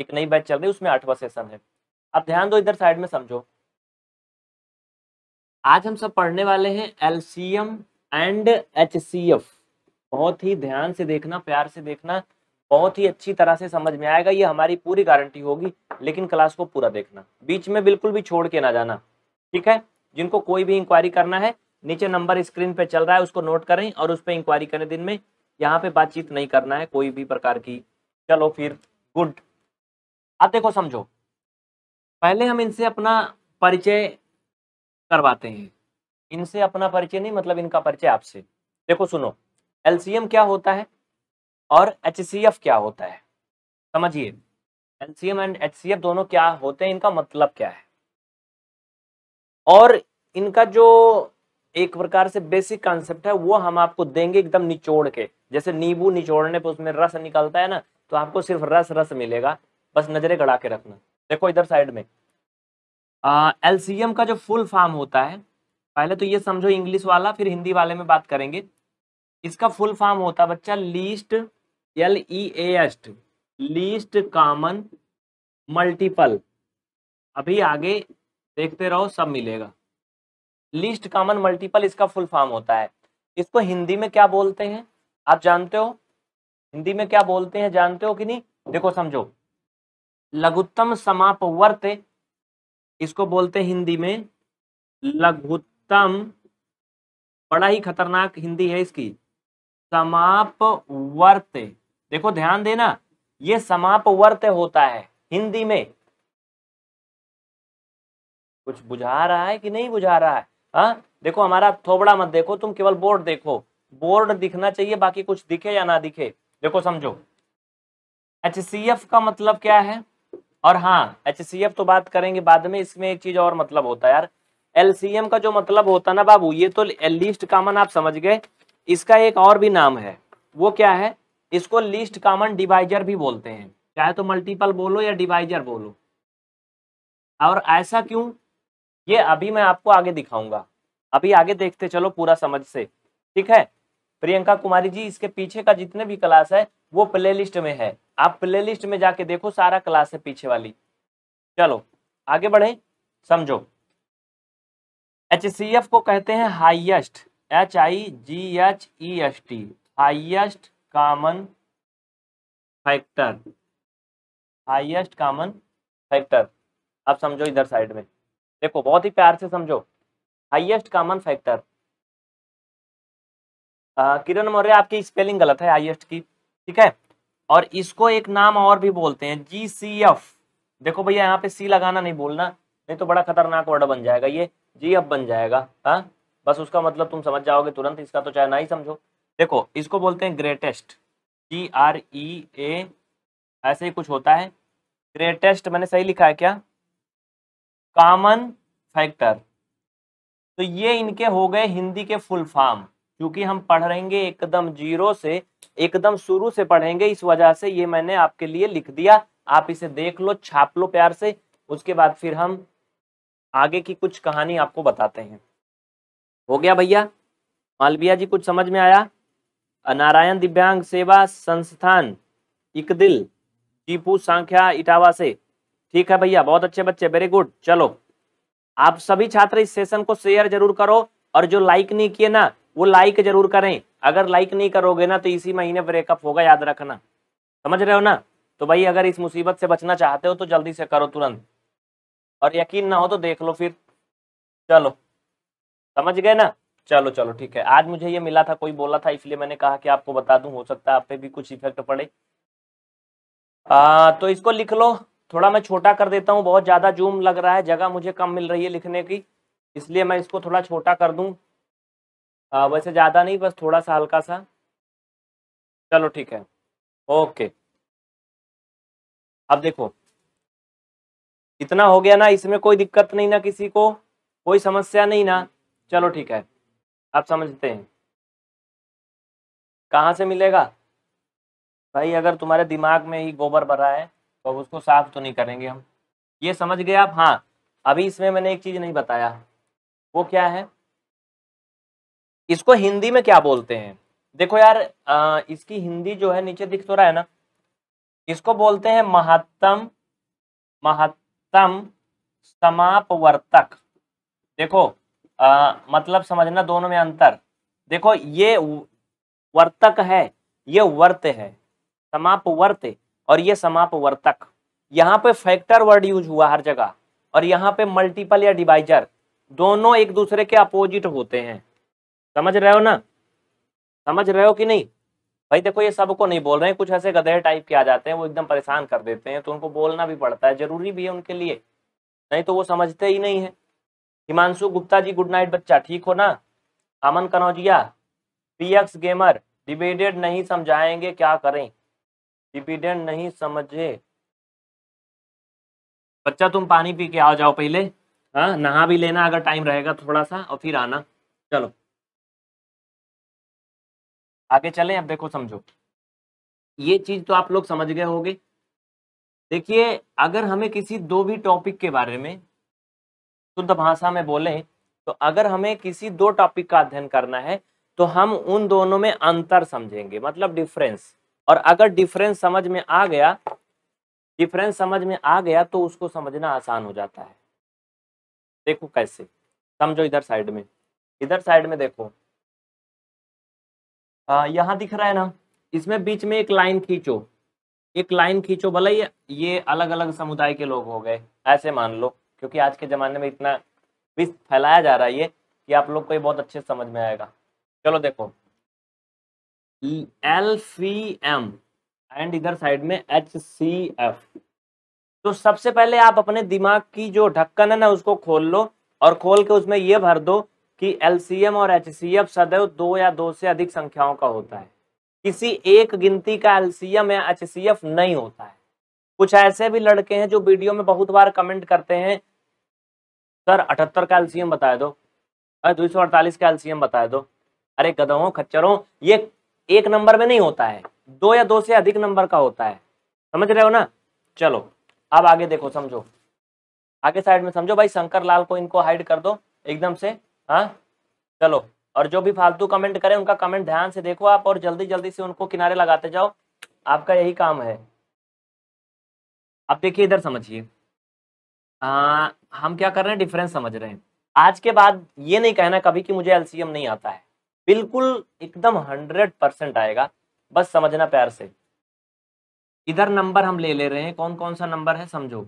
एक नई बैच चल रही है उसमें आठवा सेशन है अब ध्यान दो इधर साइड में समझो आज हम सब पढ़ने वाले हैं एलसीएम एंड एचसीएफ बहुत ही ध्यान से देखना प्यार से देखना बहुत ही अच्छी तरह से समझ में आएगा ये हमारी पूरी गारंटी होगी लेकिन क्लास को पूरा देखना बीच में बिल्कुल भी छोड़ के ना जाना ठीक है जिनको कोई भी इंक्वायरी करना है नीचे नंबर स्क्रीन पे चल रहा है उसको नोट करें और उस पर इंक्वायरी करें दिन में यहाँ पे बातचीत नहीं करना है कोई भी प्रकार की चलो फिर गुड अब देखो समझो पहले हम इनसे अपना परिचय करवाते हैं इनसे अपना परिचय नहीं मतलब इनका परिचय आपसे देखो सुनो एलसीएम क्या होता है और एच क्या होता है समझिए एलसीएम एंड एच दोनों क्या होते हैं इनका मतलब क्या है और इनका जो एक प्रकार से बेसिक कॉन्सेप्ट है वो हम आपको देंगे एकदम निचोड़ के जैसे नींबू निचोड़ने पर उसमें रस निकलता है ना तो आपको सिर्फ रस रस मिलेगा बस नज़रें गड़ा के रखना देखो इधर साइड में एल एम का जो फुल फॉर्म होता है पहले तो ये समझो इंग्लिश वाला फिर हिंदी वाले में बात करेंगे इसका फुल फॉर्म होता है बच्चा लीस्ट एल ई एस्ट लीस्ट कॉमन मल्टीपल अभी आगे देखते रहो सब मिलेगा लीस्ट कॉमन मल्टीपल इसका फुल फॉर्म होता है इसको हिंदी में क्या बोलते हैं आप जानते हो हिंदी में क्या बोलते हैं जानते हो कि नहीं देखो समझो लघुत्तम समापवर्त इसको बोलते हिंदी में लघुत्तम बड़ा ही खतरनाक हिंदी है इसकी समापवर्त देखो ध्यान देना ये समापवर्त होता है हिंदी में कुछ बुझा रहा है कि नहीं बुझा रहा है हा? देखो हमारा थोबड़ा मत देखो तुम केवल बोर्ड देखो बोर्ड दिखना चाहिए बाकी कुछ दिखे या ना दिखे देखो समझो एच का मतलब क्या है और हाँ एच तो बात करेंगे बाद में इसमें एक चीज और मतलब होता है यार एलसीएम का जो मतलब होता है ना बाबू ये तो लिस्ट कॉमन आप समझ गए इसका एक और भी नाम है वो क्या है इसको लिस्ट कॉमन डिवाइजर भी बोलते हैं चाहे तो मल्टीपल बोलो या डिवाइजर बोलो और ऐसा क्यों ये अभी मैं आपको आगे दिखाऊंगा अभी आगे देखते चलो पूरा समझ से ठीक है प्रियंका कुमारी जी इसके पीछे का जितने भी क्लास है वो प्ले में है आप प्ले में जाके देखो सारा क्लास है पीछे वाली चलो आगे बढ़े समझो एच सी एफ को कहते हैं highest H I G H E S T highest common factor highest common factor आप समझो इधर साइड में देखो बहुत ही प्यार से समझो highest common factor Kiran Maurya आपकी स्पेलिंग गलत है आईएस्ट की ठीक है और इसको एक नाम और भी बोलते हैं जी सी एफ देखो भैया यहाँ पे सी लगाना नहीं बोलना नहीं तो बड़ा खतरनाक वर्ड बन जाएगा ये जी एफ बन जाएगा हाँ बस उसका मतलब तुम समझ जाओगे तुरंत इसका तो चाहे ना ही समझो देखो इसको बोलते हैं ग्रेटेस्ट जी आर ई ए ऐसे ही कुछ होता है ग्रेटेस्ट मैंने सही लिखा है क्या कॉमन फैक्टर तो ये इनके हो गए हिंदी के फुल फॉर्म क्योंकि हम पढ़ेंगे एकदम जीरो से एकदम शुरू से पढ़ेंगे इस वजह से ये मैंने आपके लिए लिख दिया आप इसे देख लो छाप लो प्यार से उसके बाद फिर हम आगे की कुछ कहानी आपको बताते हैं हो गया भैया मालविया जी कुछ समझ में आया नारायण दिव्यांग सेवा संस्थान इकदिल टीपू सांख्या इटावा से ठीक है भैया बहुत अच्छे बच्चे वेरी गुड चलो आप सभी छात्र इस सेशन को शेयर जरूर करो और जो लाइक नहीं किए ना वो लाइक जरूर करें अगर लाइक नहीं करोगे ना तो इसी महीने ब्रेकअप होगा याद रखना समझ रहे हो ना तो भाई अगर इस मुसीबत से बचना चाहते हो तो जल्दी से करो तुरंत और यकीन ना हो तो देख लो फिर चलो समझ गए ना चलो चलो ठीक है आज मुझे ये मिला था कोई बोला था इसलिए मैंने कहा कि आपको बता दूं हो सकता है आप पे भी कुछ इफेक्ट पड़े आ, तो इसको लिख लो थोड़ा मैं छोटा कर देता हूँ बहुत ज़्यादा जूम लग रहा है जगह मुझे कम मिल रही है लिखने की इसलिए मैं इसको थोड़ा छोटा कर दूँ आ, वैसे ज़्यादा नहीं बस थोड़ा सा हल्का सा चलो ठीक है ओके अब देखो इतना हो गया ना इसमें कोई दिक्कत नहीं ना किसी को कोई समस्या नहीं ना चलो ठीक है आप समझते हैं कहाँ से मिलेगा भाई अगर तुम्हारे दिमाग में ही गोबर भरा है तो उसको साफ तो नहीं करेंगे हम ये समझ गए आप हाँ अभी इसमें मैंने एक चीज़ नहीं बताया वो क्या है इसको हिंदी में क्या बोलते हैं देखो यार आ, इसकी हिंदी जो है नीचे दिख तो रहा है ना इसको बोलते हैं महत्तम महत्तम समापवर्तक देखो आ, मतलब समझना दोनों में अंतर देखो ये वर्तक है ये वर्त है समापवर्त और ये समापवर्तक यहाँ पे फैक्टर वर्ड यूज हुआ हर जगह और यहाँ पे मल्टीपल या डिवाइजर दोनों एक दूसरे के अपोजिट होते हैं समझ रहे हो ना समझ रहे हो कि नहीं भाई देखो ये सबको नहीं बोल रहे हैं कुछ ऐसे गधे टाइप के आ जाते हैं वो एकदम परेशान कर देते हैं तो उनको बोलना भी पड़ता है जरूरी भी है उनके लिए नहीं तो वो समझते ही नहीं है हिमांशु गुप्ता जी गुड नाइट बच्चा ठीक हो ना Aman Kanaujia PX gamer debated नहीं समझाएंगे क्या करें डिबेटेड नहीं समझे बच्चा तुम पानी पी के आ जाओ पहले हाँ नहा भी लेना अगर टाइम रहेगा थोड़ा सा और फिर आना चलो आगे चले अब देखो समझो ये चीज तो आप लोग समझ गए होंगे देखिए अगर हमें किसी दो भी टॉपिक के बारे में शुद्ध भाषा में बोले तो अगर हमें किसी दो टॉपिक का अध्ययन करना है तो हम उन दोनों में अंतर समझेंगे मतलब डिफरेंस और अगर डिफरेंस समझ में आ गया डिफरेंस समझ में आ गया तो उसको समझना आसान हो जाता है देखो कैसे समझो इधर साइड में इधर साइड में देखो यहाँ दिख रहा है ना इसमें बीच में एक लाइन खींचो एक लाइन खींचो भले ये ये अलग अलग समुदाय के लोग हो गए ऐसे मान लो क्योंकि आज के ज़माने में इतना विष फैलाया जा रहा है ये कि आप लोग को ये बहुत अच्छे समझ में आएगा चलो देखो एल सी एम एंड इधर साइड में एच सी एफ तो सबसे पहले आप अपने दिमाग की जो ढक्कन है ना उसको खोल लो और खोल के उसमें ये भर दो कि एलसीएम और एच सदैव दो या दो से अधिक संख्याओं का होता है किसी एक गिनती का एलसीएम या एच नहीं होता है कुछ ऐसे भी लड़के हैं जो वीडियो में बहुत बार कमेंट करते हैं सर अठहत्तर का एलसीएम बता दो अरे दो सौ अड़तालीस का एलसीएम बता दो अरे गदहों खच्चरों ये एक नंबर में नहीं होता है दो या दो से अधिक नंबर का होता है समझ रहे हो ना चलो अब आगे देखो समझो आगे साइड में समझो भाई शंकर लाल को इनको हाइड कर दो एकदम से हाँ चलो और जो भी फालतू कमेंट करें उनका कमेंट ध्यान से देखो आप और जल्दी जल्दी से उनको किनारे लगाते जाओ आपका यही काम है अब देखिए इधर समझिए हम क्या कर रहे हैं डिफरेंस समझ रहे हैं आज के बाद ये नहीं कहना कभी कि मुझे एलसीएम नहीं आता है बिल्कुल एकदम हंड्रेड परसेंट आएगा बस समझना प्यार से इधर नंबर हम ले ले रहे हैं कौन कौन सा नंबर है समझो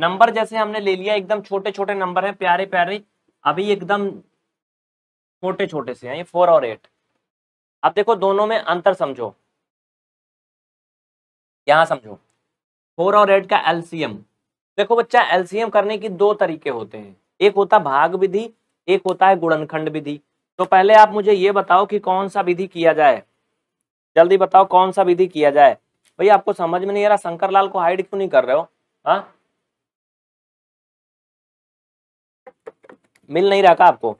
नंबर जैसे हमने ले लिया एकदम छोटे छोटे नंबर है प्यारे प्यारे अभी एकदम छोटे छोटे से हैं ये फोर और एट अब देखो दोनों में अंतर समझो यहां समझो फोर और एट का एलसीएम देखो बच्चा एलसीएम करने की दो तरीके होते हैं एक होता भाग विधि एक होता है गुणनखंड विधि तो पहले आप मुझे ये बताओ कि कौन सा विधि किया जाए जल्दी बताओ कौन सा विधि किया जाए भैया आपको समझ में नहीं आ रहा शंकर को हाइड क्यों नहीं कर रहे हो हाँ मिल नहीं रहा का आपको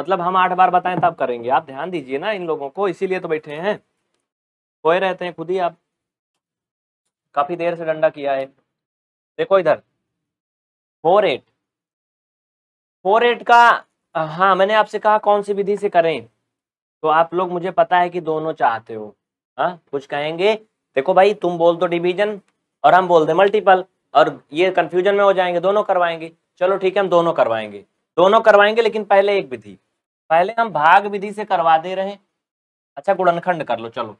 मतलब हम आठ बार बताएं तब करेंगे आप ध्यान दीजिए ना इन लोगों को इसीलिए तो बैठे हैं खोए रहते हैं खुद ही आप काफी देर से डंडा किया है देखो इधर फोर एट फोर एट का हाँ मैंने आपसे कहा कौन सी विधि से करें तो आप लोग मुझे पता है कि दोनों चाहते हो हाँ कुछ कहेंगे देखो भाई तुम बोल दो डिवीजन और हम बोल दे मल्टीपल और ये कंफ्यूजन में हो जाएंगे दोनों करवाएंगे चलो ठीक है हम दोनों करवाएंगे दोनों करवाएंगे लेकिन पहले एक विधि पहले हम भाग विधि से करवा दे रहे अच्छा गुणनखंड कर लो चलो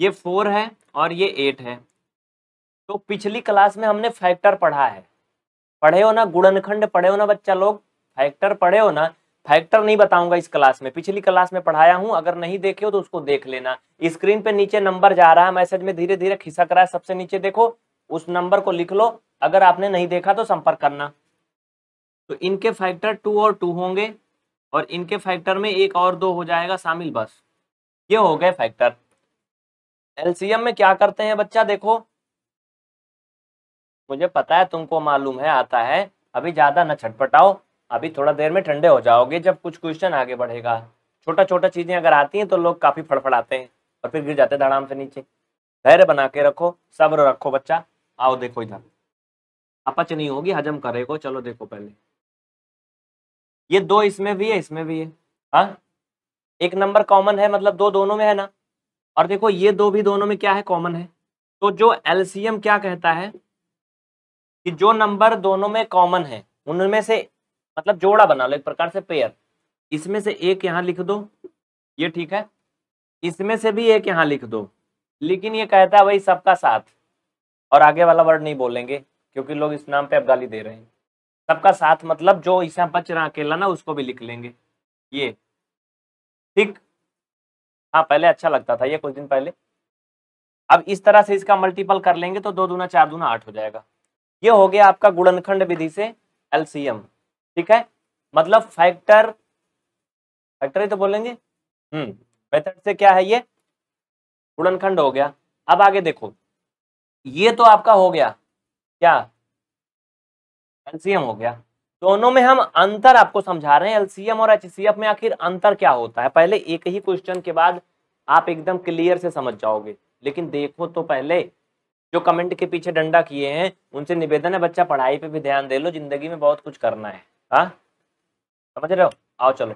ये फोर है और ये एट है तो पिछली क्लास में हमने फैक्टर पढ़ा है पढ़े हो ना गुणनखंड पढ़े हो ना बच्चा लोग फैक्टर पढ़े हो ना फैक्टर नहीं बताऊंगा इस क्लास में पिछली क्लास में पढ़ाया हूं अगर नहीं देखे हो तो उसको देख लेना स्क्रीन पे नीचे नंबर जा रहा है मैसेज में धीरे धीरे खिसक रहा है सबसे नीचे देखो उस नंबर को लिख लो अगर आपने नहीं देखा तो संपर्क करना तो इनके फैक्टर टू और टू होंगे और इनके फैक्टर में एक और दो हो जाएगा शामिल बस ये हो गए फैक्टर एलसीएम में क्या करते हैं बच्चा देखो मुझे पता है तुमको मालूम है आता है अभी ज्यादा न छटपटाओ अभी थोड़ा देर में ठंडे हो जाओगे जब कुछ क्वेश्चन आगे बढ़ेगा छोटा छोटा चीजें अगर आती हैं तो लोग काफी फड़फड़ाते हैं और फिर गिर जाते हैं धड़ाम से नीचे धैर्य बना के रखो सब्र रखो बच्चा आओ देखो इधर अपच नहीं होगी हजम करेगा चलो देखो पहले ये दो इसमें भी है इसमें भी है हा? एक नंबर कॉमन है मतलब दो दोनों में है ना और देखो ये दो भी दोनों में क्या है कॉमन है तो जो एलसीएम क्या कहता है कि जो नंबर दोनों में कॉमन है उनमें से मतलब जोड़ा बना लो एक प्रकार से पेयर इसमें से एक यहाँ लिख दो ये ठीक है इसमें से भी एक यहाँ लिख दो लेकिन ये कहता है वही सबका साथ और आगे वाला वर्ड नहीं बोलेंगे क्योंकि लोग इस नाम पे अब गाली दे रहे हैं सबका साथ मतलब जो इसे बच रहा अकेला ना उसको भी लिख लेंगे ये ठीक हाँ पहले अच्छा लगता था ये कुछ दिन पहले अब इस तरह से इसका मल्टीपल कर लेंगे तो दो दूना चार दूना आठ हो जाएगा ये हो गया आपका गुणनखंड विधि से एलसीएम ठीक है मतलब फैक्टर फैक्टर ही तो बोलेंगे हम्म मेथड से क्या है ये गुणनखंड हो गया अब आगे देखो ये तो आपका हो गया क्या एलसीएम हो गया दोनों में हम अंतर आपको समझा रहे हैं एलसीएम और एचसीएफ में आखिर अंतर क्या होता है पहले एक ही क्वेश्चन के बाद आप एकदम क्लियर से समझ जाओगे लेकिन देखो तो पहले जो कमेंट के पीछे डंडा किए हैं उनसे निवेदन है बच्चा पढ़ाई पे भी ध्यान दे लो जिंदगी में बहुत कुछ करना है हाँ समझ रहे हो आओ चलो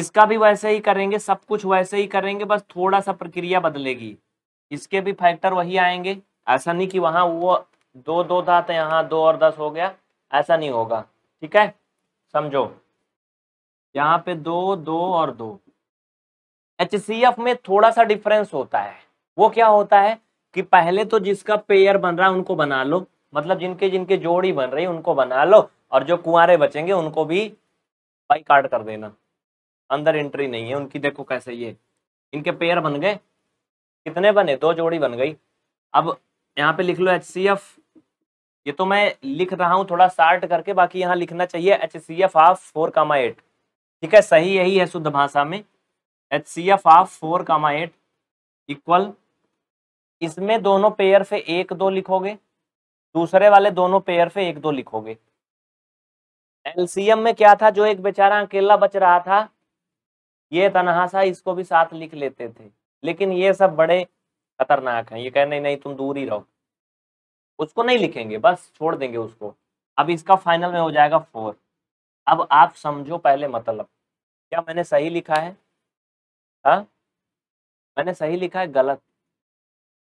इसका भी वैसे ही करेंगे सब कुछ वैसे ही करेंगे बस थोड़ा सा प्रक्रिया बदलेगी इसके भी फैक्टर वही आएंगे ऐसा नहीं कि वहाँ वो दो दो था तो यहाँ दो और दस हो गया ऐसा नहीं होगा ठीक है समझो यहाँ पे दो दो और दो एच में थोड़ा सा डिफरेंस होता है वो क्या होता है कि पहले तो जिसका पेयर बन रहा है उनको बना लो मतलब जिनके जिनके जोड़ी बन रही है उनको बना लो और जो कुआरे बचेंगे उनको भी बाई कार्ड कर देना अंदर एंट्री नहीं है उनकी देखो कैसे ये इनके पेयर बन गए कितने बने दो जोड़ी बन गई अब यहाँ पे लिख लो एच सी एफ ये तो मैं लिख रहा हूँ थोड़ा सार्ट करके बाकी यहाँ लिखना चाहिए H C F of four comma eight ठीक है सही यही है शुद्ध भाषा में H C F of four comma eight equal इसमें दोनों पेयर से एक दो लिखोगे दूसरे वाले दोनों पेयर से एक दो लिखोगे एलसीएम में क्या था जो एक बेचारा अकेला बच रहा था ये तनहा सा इसको भी साथ लिख लेते थे लेकिन ये सब बड़े खतरनाक हैं ये कह नहीं नहीं तुम दूर ही रहो उसको नहीं लिखेंगे बस छोड़ देंगे उसको अब इसका फाइनल में हो जाएगा फोर अब आप समझो पहले मतलब क्या मैंने सही लिखा है हा? मैंने सही लिखा है गलत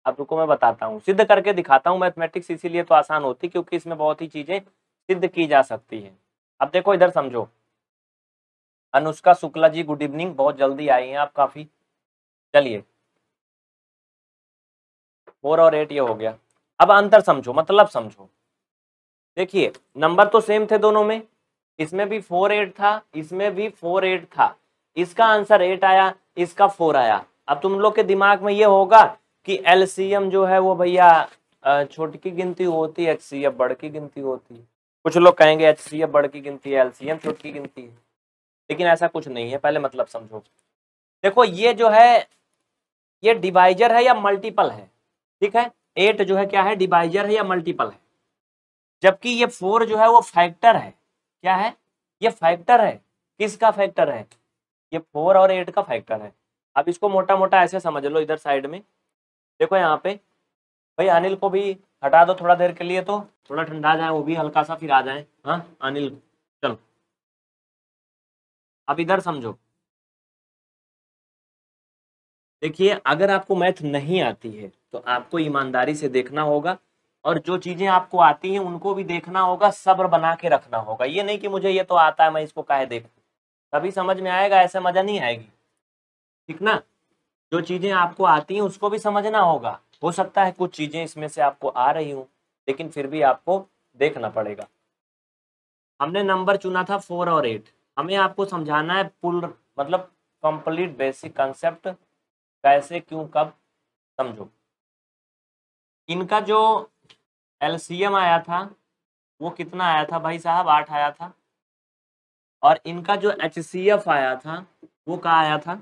अब रुको मैं बताता हूँ सिद्ध करके दिखाता हूँ मैथमेटिक्स इसीलिए तो आसान होती क्योंकि इसमें बहुत ही चीजें सिद्ध की जा सकती है अब देखो इधर समझो अनुष्का शुक्ला जी गुड इवनिंग बहुत जल्दी आई हैं आप काफी चलिए फोर और एट ये हो गया अब अंतर समझो मतलब समझो देखिए नंबर तो सेम थे दोनों में इसमें भी फोर एट था इसमें भी फोर एट था इसका आंसर एट आया इसका फोर आया अब तुम लोग के दिमाग में ये होगा कि एलसीएम जो है वो भैया छोटी की गिनती होती है एच बड़ की गिनती होती है कुछ लोग कहेंगे एच बड़ की गिनती है एलसीएम छोटी की गिनती है लेकिन ऐसा कुछ नहीं है पहले मतलब समझो देखो ये जो है ये डिवाइजर है या मल्टीपल है ठीक है एट जो है क्या है डिवाइजर है या मल्टीपल है जबकि ये फोर जो है वो फैक्टर है क्या है ये फैक्टर है किसका फैक्टर है ये फोर और एट का फैक्टर है अब इसको मोटा मोटा ऐसे समझ लो इधर साइड में देखो यहाँ पे भाई अनिल को भी हटा दो थोड़ा देर के लिए तो थोड़ा ठंडा जाए वो भी हल्का सा फिर आ जाए हाँ अनिल चलो अब इधर समझो देखिए अगर आपको मैथ नहीं आती है तो आपको ईमानदारी से देखना होगा और जो चीज़ें आपको आती हैं उनको भी देखना होगा सब्र बना के रखना होगा ये नहीं कि मुझे ये तो आता है मैं इसको काहे देख कभी समझ में आएगा ऐसे मज़ा नहीं आएगी ठीक ना जो चीज़ें आपको आती हैं उसको भी समझना होगा हो सकता है कुछ चीज़ें इसमें से आपको आ रही हूं लेकिन फिर भी आपको देखना पड़ेगा हमने नंबर चुना था फोर और एट हमें आपको समझाना है पुल मतलब कंप्लीट बेसिक कंसेप्ट कैसे क्यों कब समझो इनका जो एलसीएम आया था वो कितना आया था भाई साहब आठ आया था और इनका जो एच आया था वो कहा आया था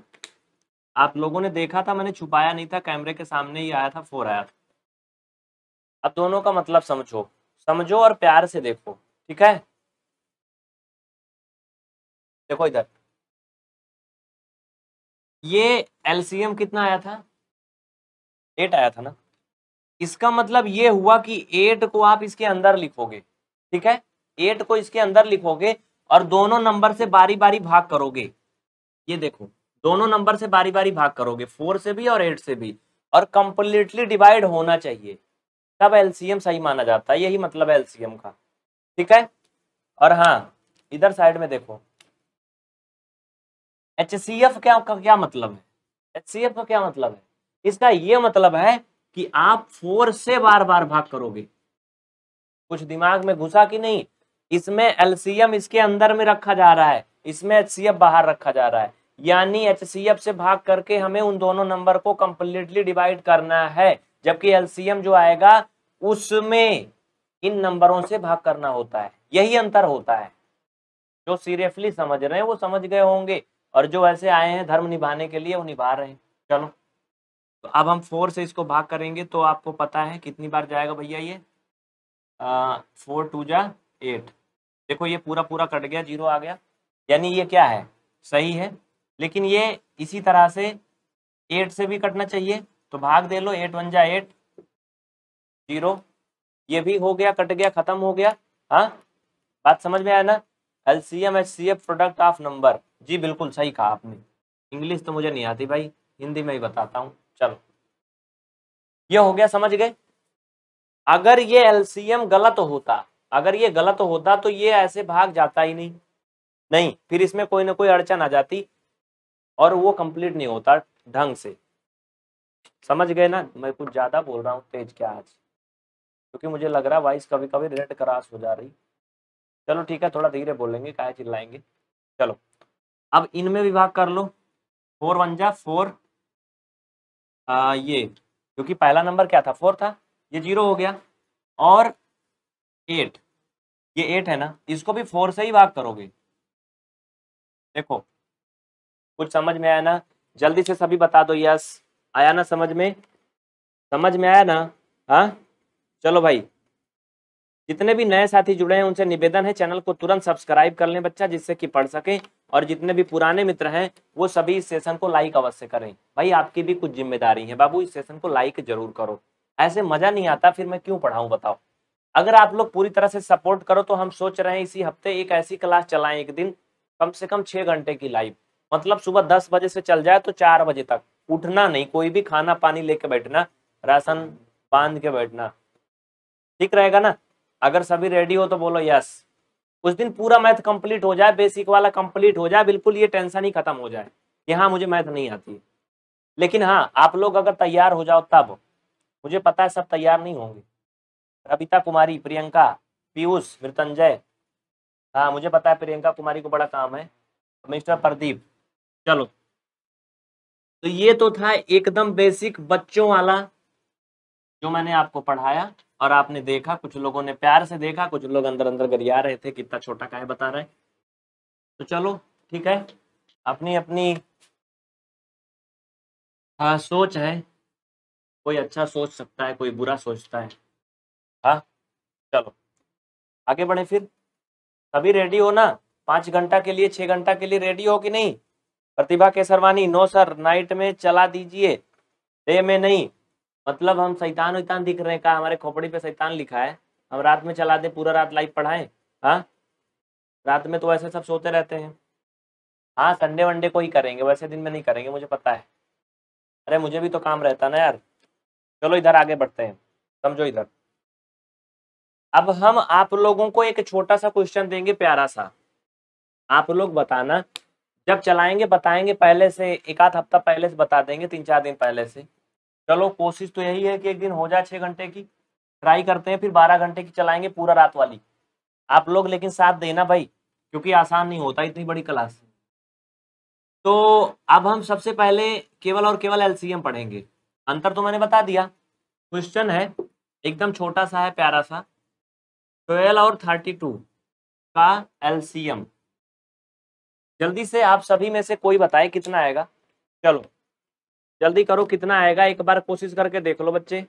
आप लोगों ने देखा था मैंने छुपाया नहीं था कैमरे के सामने ही आया था फोर आया था अब दोनों का मतलब समझो समझो और प्यार से देखो ठीक है देखो इधर ये एलसीएम कितना आया था एट आया था ना इसका मतलब ये हुआ कि एट को आप इसके अंदर लिखोगे ठीक है एट को इसके अंदर लिखोगे और दोनों नंबर से बारी बारी भाग करोगे ये देखो दोनों नंबर से बारी बारी भाग करोगे फोर से भी और एट से भी और कंप्लीटली डिवाइड होना चाहिए तब एलसीएम सही माना जाता है यही मतलब है एलसीएम का ठीक है और हाँ इधर साइड में देखो एच सी एफ क्या का क्या मतलब है एच सी एफ का क्या मतलब है इसका ये मतलब है कि आप फोर से बार बार भाग करोगे कुछ दिमाग में घुसा कि नहीं इसमें एलसीएम इसके अंदर में रखा जा रहा है इसमें एच बाहर रखा जा रहा है यानी एच से भाग करके हमें उन दोनों नंबर को कंप्लीटली डिवाइड करना है जबकि एलसीएम जो आएगा उसमें इन नंबरों से भाग करना होता है यही अंतर होता है जो सीरियसली समझ रहे हैं वो समझ गए होंगे और जो ऐसे आए हैं धर्म निभाने के लिए वो निभा रहे हैं चलो तो अब हम फोर से इसको भाग करेंगे तो आपको पता है कितनी बार जाएगा भैया ये फोर टू जा एट देखो ये पूरा पूरा कट गया जीरो आ गया यानी ये क्या है सही है लेकिन ये इसी तरह से एट से भी कटना चाहिए तो भाग दे लो एट वन जा एट जीरो ये भी हो गया कट गया ख़त्म हो गया हाँ बात समझ में आया ना LCM H C F product of number जी बिल्कुल सही कहा आपने इंग्लिश तो मुझे नहीं आती भाई हिंदी में ही बताता हूँ चलो ये हो गया समझ गए अगर ये एलसीएम गलत होता अगर ये गलत होता तो ये ऐसे भाग जाता ही नहीं नहीं फिर इसमें कोई ना कोई अड़चन आ जाती और वो कंप्लीट नहीं होता ढंग से समझ गए ना मैं कुछ ज़्यादा बोल रहा हूँ तेज क्या आज क्योंकि मुझे लग रहा है वाइस कभी कभी रेड क्रॉस हो जा रही चलो ठीक है थोड़ा धीरे बोलेंगे काय चिल्लाएंगे चलो अब इनमें विभाग कर लो फोर वन जा फोर आ, ये क्योंकि पहला नंबर क्या था फोर था ये जीरो हो गया और एट ये एट है ना इसको भी फोर से ही भाग करोगे देखो कुछ समझ में आया ना जल्दी से सभी बता दो यस आया ना समझ में समझ में आया ना हाँ चलो भाई जितने भी नए साथी जुड़े हैं उनसे निवेदन है चैनल को तुरंत सब्सक्राइब कर लें बच्चा जिससे कि पढ़ सके और जितने भी पुराने मित्र हैं वो सभी इस सेशन को लाइक अवश्य करें भाई आपकी भी कुछ जिम्मेदारी है बाबू इस सेशन को लाइक जरूर करो ऐसे मजा नहीं आता फिर मैं क्यों पढ़ाऊँ बताओ अगर आप लोग पूरी तरह से सपोर्ट करो तो हम सोच रहे हैं इसी हफ्ते एक ऐसी क्लास चलाएं एक दिन कम से कम छः घंटे की लाइव मतलब सुबह दस बजे से चल जाए तो चार बजे तक उठना नहीं कोई भी खाना पानी लेके बैठना राशन बांध के बैठना ठीक रहेगा ना अगर सभी रेडी हो तो बोलो यस उस दिन पूरा मैथ कंप्लीट हो जाए बेसिक वाला कंप्लीट हो जाए बिल्कुल ये टेंशन ही खत्म हो जाए कि हाँ मुझे मैथ नहीं आती लेकिन हाँ आप लोग अगर तैयार हो जाओ तब मुझे पता है सब तैयार नहीं होंगे रविता कुमारी प्रियंका पीयूष मृतंजय हाँ मुझे पता है प्रियंका कुमारी को बड़ा काम है मिस्टर प्रदीप चलो तो ये तो था एकदम बेसिक बच्चों वाला जो मैंने आपको पढ़ाया और आपने देखा कुछ लोगों ने प्यार से देखा कुछ लोग अंदर अंदर गरिया रहे थे कितना छोटा है बता रहे तो चलो ठीक है अपनी अपनी हाँ सोच है कोई अच्छा सोच सकता है कोई बुरा सोचता है हाँ चलो आगे बढ़े फिर सभी रेडी हो ना पांच घंटा के लिए छह घंटा के लिए रेडी हो कि नहीं Pratibha Kesarwani no sir night में चला दीजिए डे में नहीं मतलब हम सैतान वैतान दिख रहे हैं कहा हमारे खोपड़ी पे सैतान लिखा है हम रात में चला दे पूरा रात लाइव पढ़ाए हाँ रात में तो वैसे सब सोते रहते हैं हाँ संडे वनडे को ही करेंगे वैसे दिन में नहीं करेंगे मुझे पता है अरे मुझे भी तो काम रहता ना यार चलो इधर आगे बढ़ते हैं समझो इधर अब हम आप लोगों को एक छोटा सा क्वेश्चन देंगे प्यारा सा आप लोग बताना जब चलाएंगे बताएंगे पहले से एक आध हफ्ता पहले से बता देंगे तीन चार दिन पहले से चलो कोशिश तो यही है कि एक दिन हो जाए छह घंटे की ट्राई करते हैं फिर बारह घंटे की चलाएंगे पूरा रात वाली आप लोग लेकिन साथ देना भाई क्योंकि आसान नहीं होता इतनी बड़ी क्लास तो अब हम सबसे पहले केवल और केवल एलसीएम पढ़ेंगे अंतर तो मैंने बता दिया क्वेश्चन है एकदम छोटा सा है प्यारा सा ट्वेल्व और थर्टी टू का एलसीएम जल्दी से आप सभी में से कोई बताए कितना आएगा चलो जल्दी करो कितना आएगा एक बार कोशिश करके देख लो बच्चे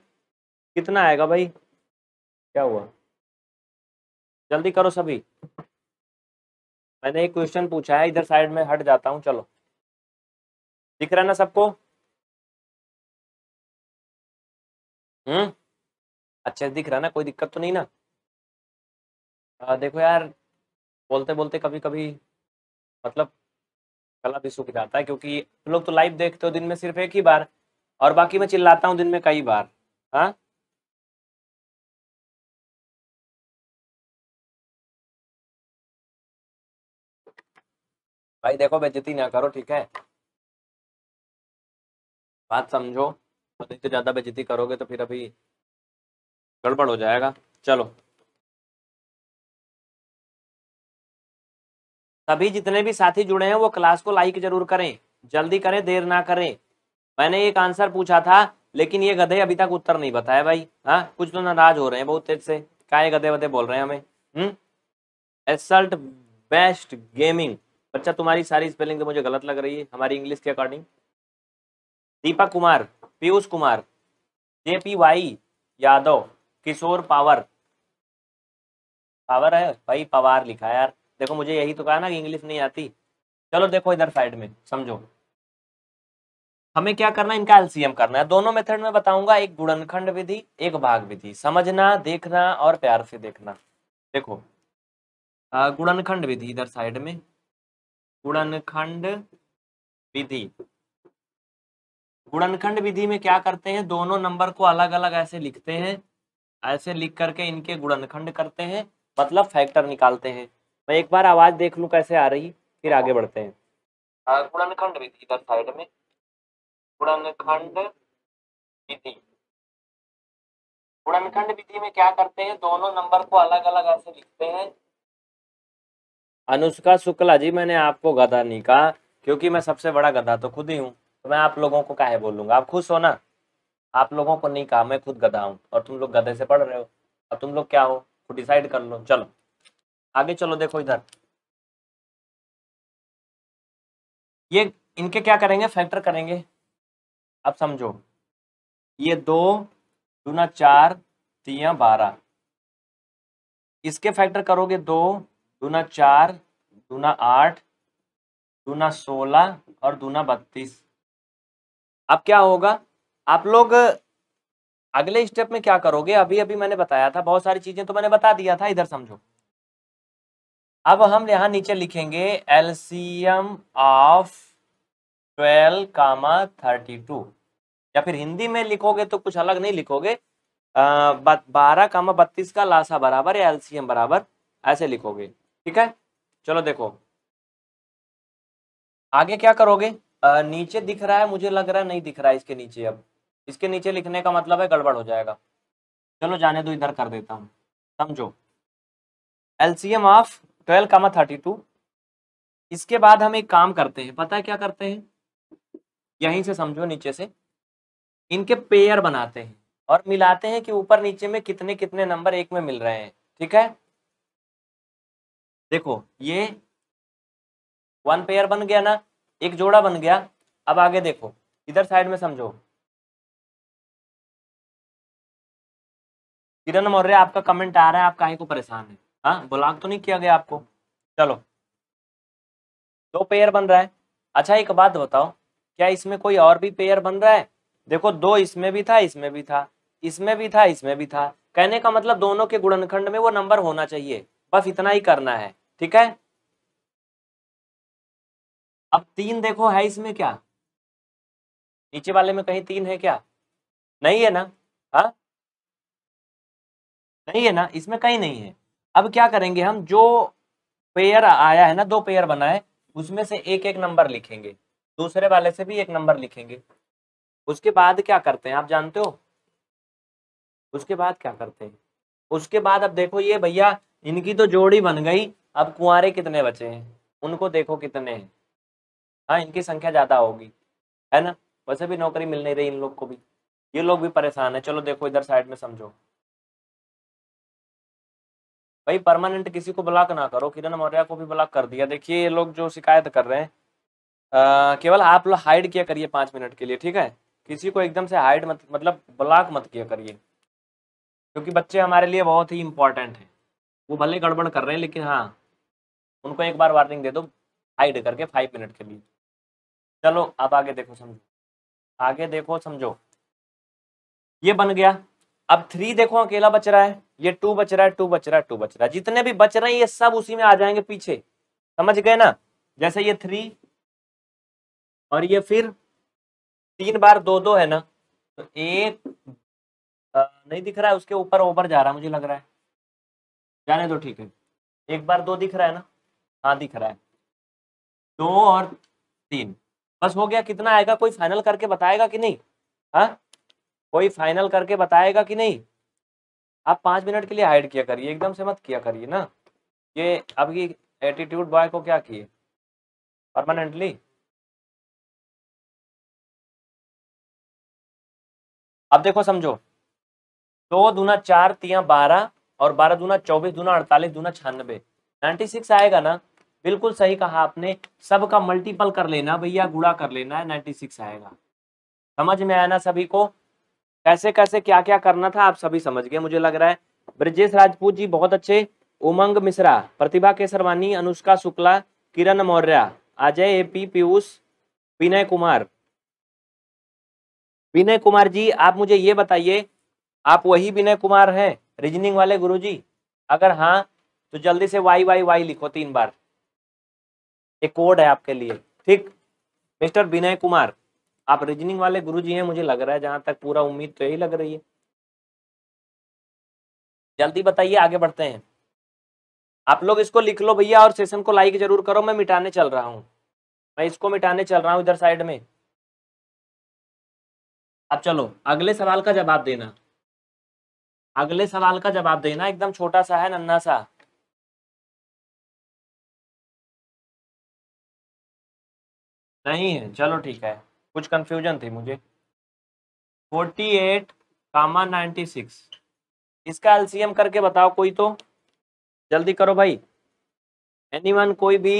कितना आएगा भाई क्या हुआ जल्दी करो सभी मैंने एक क्वेश्चन पूछा है इधर साइड में हट जाता हूँ चलो दिख रहा है ना सबको हम्म अच्छे से दिख रहा ना कोई दिक्कत तो नहीं ना आ, देखो यार बोलते बोलते कभी कभी मतलब गला भी सूख जाता है क्योंकि तुम लोग तो लाइव देखते हो दिन में सिर्फ एक ही बार और बाकी मैं चिल्लाता हूँ दिन में कई बार हाँ भाई देखो बेजती ना करो ठीक है बात समझो तो नहीं तो ज़्यादा बेजती करोगे तो फिर अभी गड़बड़ हो जाएगा चलो सभी जितने भी साथी जुड़े हैं वो क्लास को लाइक जरूर करें जल्दी करें देर ना करें मैंने एक आंसर पूछा था लेकिन ये गधे अभी तक उत्तर नहीं बताया भाई हाँ कुछ तो नाराज हो रहे हैं बहुत तेज से क्या ये गधे वधे बोल रहे हैं हमें हम्म एसल्ट बेस्ट गेमिंग बच्चा तुम्हारी सारी स्पेलिंग तो मुझे गलत लग रही है हमारी इंग्लिश के according Deepak Kumar Piyush Kumar J P Y Yadav Kishore power power है भाई पवार लिखा यार देखो मुझे यही तो कहा ना कि इंग्लिश नहीं आती चलो देखो इधर साइड में समझो हमें क्या करना है इनका एलसीएम करना है दोनों मेथड में बताऊंगा एक गुणनखंड विधि एक भाग विधि समझना देखना और प्यार से देखना देखो गुणनखंड विधि इधर साइड में गुणनखंड विधि गुणनखंड विधि में क्या करते हैं दोनों नंबर को अलग अलग ऐसे लिखते हैं ऐसे लिख करके इनके गुणनखंड करते हैं मतलब फैक्टर निकालते हैं मैं एक बार आवाज देख लू कैसे आ रही फिर आगे बढ़ते हैं गुणनखंड विधि इधर साइड में विधि में क्या करते हैं दोनों नंबर को अलग अलग ऐसे लिखते हैं अनुष्का शुक्ला जी मैंने आपको गधा नहीं कहा क्योंकि मैं सबसे बड़ा गधा तो खुद ही हूँ तो मैं आप लोगों को काहे बोलूंगा आप खुश हो ना आप लोगों को नहीं कहा मैं खुद गधा हूँ और तुम लोग गधे से पढ़ रहे हो और तुम लोग क्या हो डिसाइड कर लो चलो आगे चलो देखो इधर ये इनके क्या करेंगे फैक्टर करेंगे अब समझो ये दो दूना चार तिया बारह इसके फैक्टर करोगे दो दूना चार दूना आठ दूना सोलह और दूना बत्तीस अब क्या होगा आप लोग अगले स्टेप में क्या करोगे अभी अभी मैंने बताया था बहुत सारी चीजें तो मैंने बता दिया था इधर समझो अब हम यहाँ नीचे लिखेंगे LCM of twelve comma thirty two या फिर हिंदी में लिखोगे तो कुछ अलग नहीं लिखोगे बारह कामा बत्तीस का लाशा बराबर या एलसीएम बराबर ऐसे लिखोगे ठीक है चलो देखो आगे क्या करोगे आ, नीचे दिख रहा है मुझे लग रहा है नहीं दिख रहा है इसके नीचे अब इसके नीचे लिखने का मतलब है गड़बड़ हो जाएगा चलो जाने दो इधर कर देता हूँ समझो LCM of twelve comma thirty two इसके बाद हम एक काम करते हैं पता है क्या करते हैं यहीं से समझो नीचे से इनके पेयर बनाते हैं और मिलाते हैं कि ऊपर नीचे में कितने कितने नंबर एक में मिल रहे हैं ठीक है देखो ये वन पेयर बन गया ना एक जोड़ा बन गया अब आगे देखो इधर साइड में समझो किरण मौर्य आपका कमेंट आ रहा है आप काहे को परेशान है हाँ ब्लॉक तो नहीं किया गया आपको चलो दो पेयर बन रहा है अच्छा एक बात बताओ क्या इसमें कोई और भी पेयर बन रहा है देखो दो इसमें भी था इसमें भी था इसमें भी था इसमें भी था कहने का मतलब दोनों के गुणनखंड में वो नंबर होना चाहिए बस इतना ही करना है ठीक है अब तीन देखो है इसमें क्या नीचे वाले में कहीं तीन है क्या नहीं है ना हा नहीं है ना इसमें कहीं नहीं है अब क्या करेंगे हम जो पेयर आया है ना दो पेयर बना है उसमें से एक एक नंबर लिखेंगे दूसरे वाले से भी एक नंबर लिखेंगे उसके बाद क्या करते हैं आप जानते हो उसके बाद क्या करते हैं उसके बाद अब देखो ये भैया इनकी तो जोड़ी बन गई अब कुआरे कितने बचे हैं उनको देखो कितने हैं हाँ इनकी संख्या ज़्यादा होगी है ना वैसे भी नौकरी मिल नहीं रही इन लोग को भी ये लोग भी परेशान है चलो देखो इधर साइड में समझो भाई परमानेंट किसी को ब्लॉक ना करो किरण मौर्य को भी ब्लॉक कर दिया देखिए ये लोग जो शिकायत कर रहे हैं आ, केवल आप लोग हाइड किया करिए पांच मिनट के लिए ठीक है किसी को एकदम से हाइड मत मतलब ब्लॉक मत किया करिए क्योंकि बच्चे हमारे लिए बहुत ही इंपॉर्टेंट हैं वो भले गड़बड़ कर रहे हैं लेकिन हाँ उनको एक बार वार्निंग दे दो हाइड करके फाइव मिनट के लिए चलो आप आगे देखो समझो आगे देखो समझो ये बन गया अब थ्री देखो अकेला बच रहा है ये टू बच रहा है टू बच रहा है टू बच रहा है जितने भी बच रहे हैं ये सब उसी में आ जाएंगे पीछे समझ गए ना जैसे ये थ्री और ये फिर तीन बार दो दो है ना तो एक नहीं दिख रहा है उसके ऊपर ओवर जा रहा है मुझे लग रहा है जाने दो ठीक है एक बार दो दिख रहा है ना हाँ दिख रहा है दो और तीन बस हो गया कितना आएगा कोई फाइनल करके बताएगा कि नहीं हाँ कोई फाइनल करके बताएगा कि नहीं आप पाँच मिनट के लिए हाइड किया करिए एकदम से मत किया करिए ना ये आपकी एटीट्यूड बॉय को क्या किए परमानेंटली अब देखो समझो दो दूना चार तिया बारह और बारह दूना चौबीस दूना अड़तालीस दूना छियानबे नाइन्टी सिक्स आएगा ना बिल्कुल सही कहा आपने सब का मल्टीपल कर लेना भैया गुड़ा कर लेना है नाइन्टी सिक्स आएगा समझ में आया ना सभी को कैसे कैसे क्या क्या करना था आप सभी समझ गए मुझे लग रहा है ब्रजेश राजपूत जी बहुत अच्छे उमंग मिश्रा प्रतिभा केसरवानी अनुष्का शुक्ला किरण मौर्य अजय ए पी पीयूष विनय कुमार विनय कुमार जी आप मुझे ये बताइए आप वही विनय कुमार हैं रीजनिंग वाले गुरु जी अगर हाँ तो जल्दी से वाई वाई वाई लिखो तीन बार एक कोड है आपके लिए ठीक मिस्टर विनय कुमार आप रीजनिंग वाले गुरु जी हैं मुझे लग रहा है जहां तक पूरा उम्मीद तो यही लग रही है जल्दी बताइए आगे बढ़ते हैं आप लोग इसको लिख लो भैया और सेशन को लाइक जरूर करो मैं मिटाने चल रहा हूँ मैं इसको मिटाने चल रहा हूँ इधर साइड में अब चलो अगले सवाल का जवाब देना अगले सवाल का जवाब देना एकदम छोटा सा है नन्ना सा नहीं है चलो ठीक है कुछ कंफ्यूजन थी मुझे forty eight comma ninety six इसका एलसीएम करके बताओ कोई तो जल्दी करो भाई एनीवन कोई भी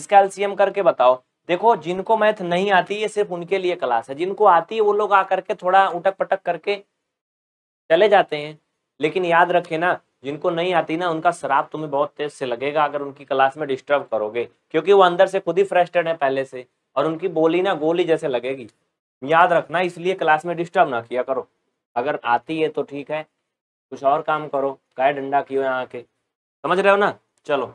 इसका एलसीएम करके बताओ देखो जिनको मैथ नहीं आती ये सिर्फ उनके लिए क्लास है जिनको आती है वो लोग आकर के थोड़ा उटक पटक करके चले जाते हैं लेकिन याद रखे ना जिनको नहीं आती ना उनका शराब तुम्हें बहुत तेज से लगेगा अगर उनकी क्लास में डिस्टर्ब करोगे क्योंकि वो अंदर से खुद ही फ्रस्ट्रेट है पहले से और उनकी बोली ना गोली जैसे लगेगी याद रखना इसलिए क्लास में डिस्टर्ब ना किया करो अगर आती है तो ठीक है कुछ और काम करो काय डंडा कियो यहाँ के समझ रहे हो ना चलो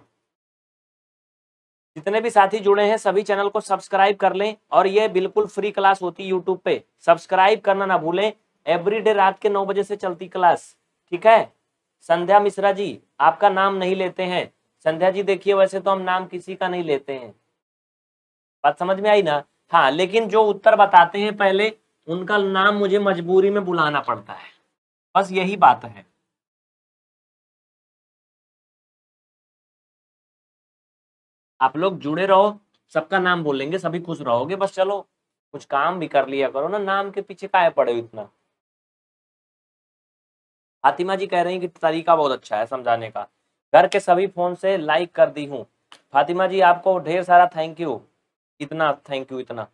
जितने भी साथी जुड़े हैं सभी चैनल को सब्सक्राइब कर लें और ये बिल्कुल फ्री क्लास होती है यूट्यूब पे सब्सक्राइब करना ना भूलें एवरीडे रात के नौ बजे से चलती क्लास ठीक है संध्या मिश्रा जी आपका नाम नहीं लेते हैं संध्या जी देखिए वैसे तो हम नाम किसी का नहीं लेते हैं बात समझ में आई ना हाँ लेकिन जो उत्तर बताते हैं पहले उनका नाम मुझे मजबूरी में बुलाना पड़ता है बस यही बात है आप लोग जुड़े रहो सबका नाम बोलेंगे सभी खुश रहोगे बस चलो कुछ काम भी कर लिया करो ना नाम के पीछे काय पड़े इतना फातिमा जी कह रही कि तरीका बहुत अच्छा है समझाने का घर के सभी फोन से लाइक कर दी हूँ फातिमा जी आपको ढेर सारा थैंक यू कितना थैंक यू इतना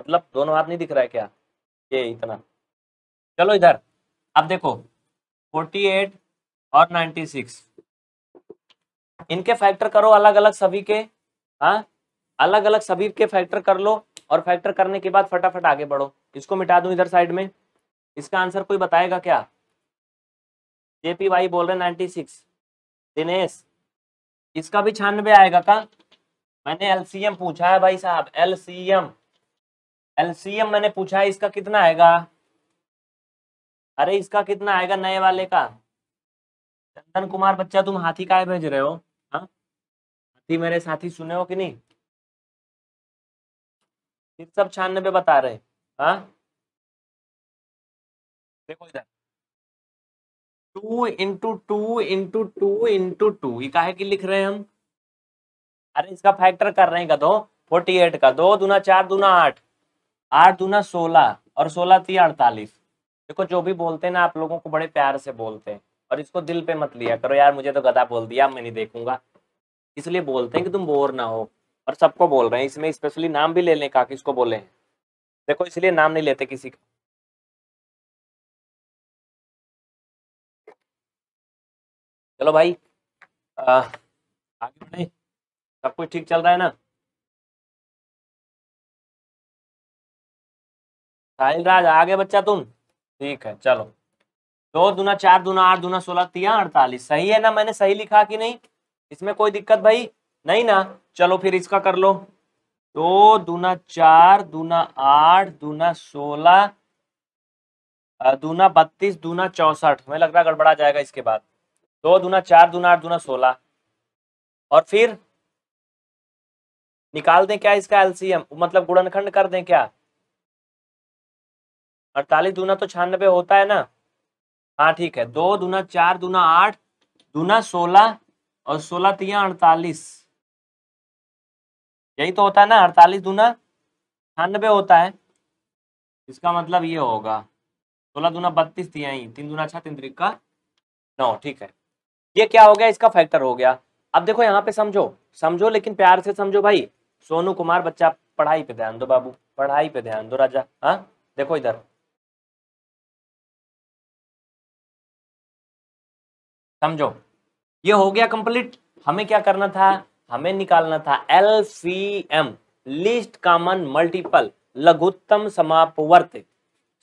मतलब दोनों हाथ नहीं दिख रहा है क्या ये इतना चलो इधर अब देखो 48 और 96 इनके फैक्टर करो अलग अलग सभी के हाँ अलग अलग सभी के फैक्टर कर लो और फैक्टर करने के बाद फटाफट आगे बढ़ो इसको मिटा दूं इधर साइड में इसका आंसर कोई बताएगा क्या जेपी भाई बोल रहे नाइन्टी सिक्स दिनेश इसका भी छानबे आएगा का मैंने एलसीएम पूछा है भाई साहब एलसीएम एलसीएम मैंने पूछा है इसका कितना आएगा अरे इसका कितना आएगा नए वाले का चंदन कुमार बच्चा तुम हाथी काय भेज रहे हो हाँ? हाथी मेरे साथी सुने हो कि नहीं फिर सब पे बता रहे हाँ देखो इधर two into two into two into two ये काहे की लिख रहे हैं हम अरे इसका फैक्टर कर रहे हैं का दो फोर्टी एट का दो दूना चार दूना आठ आठ दूना सोलह और सोलह थी अड़तालीस देखो जो भी बोलते हैं ना आप लोगों को बड़े प्यार से बोलते हैं और इसको दिल पे मत लिया करो यार मुझे तो गधा बोल दिया मैं नहीं देखूंगा इसलिए बोलते हैं कि तुम बोर ना हो और सबको बोल रहे हैं इसमें स्पेशली नाम भी ले लें का किसको बोले हैं देखो इसलिए नाम नहीं लेते किसी का चलो भाई आ, आगे बढ़े सब कुछ ठीक चल रहा है ना साहिल राज आगे बच्चा तुम ठीक है चलो दो दुना चार दुना आठ दुना सोलह तिया अड़तालीस सही है ना मैंने सही लिखा कि नहीं इसमें कोई दिक्कत भाई नहीं ना चलो फिर इसका कर लो दो दुना चार दुना आठ दुना सोलह दूना बत्तीस दूना चौसठ हमें लग रहा गड़बड़ा जाएगा इसके बाद दो दुना चार दुना आठ दुना सोलह और फिर निकाल दें क्या इसका एलसीएम मतलब गुणनखंड कर दें क्या अड़तालीस दूना तो छियानबे होता है ना हाँ ठीक है दो दूना चार दूना आठ दूना सोलह और सोलह तिया अड़तालीस यही तो होता है ना अड़तालीस दूना छियानबे होता है इसका मतलब ये होगा सोलह दूना बत्तीस तिया ही तीन दूना छह तीन त्रिका नौ ठीक है ये क्या हो गया इसका फैक्टर हो गया अब देखो यहाँ पे समझो समझो लेकिन प्यार से समझो भाई सोनू कुमार बच्चा पढ़ाई पे ध्यान दो बाबू पढ़ाई पे ध्यान दो राजा हाँ देखो इधर समझो ये हो गया कंप्लीट हमें क्या करना था हमें निकालना था L C M least common multiple लघुत्तम समापवर्त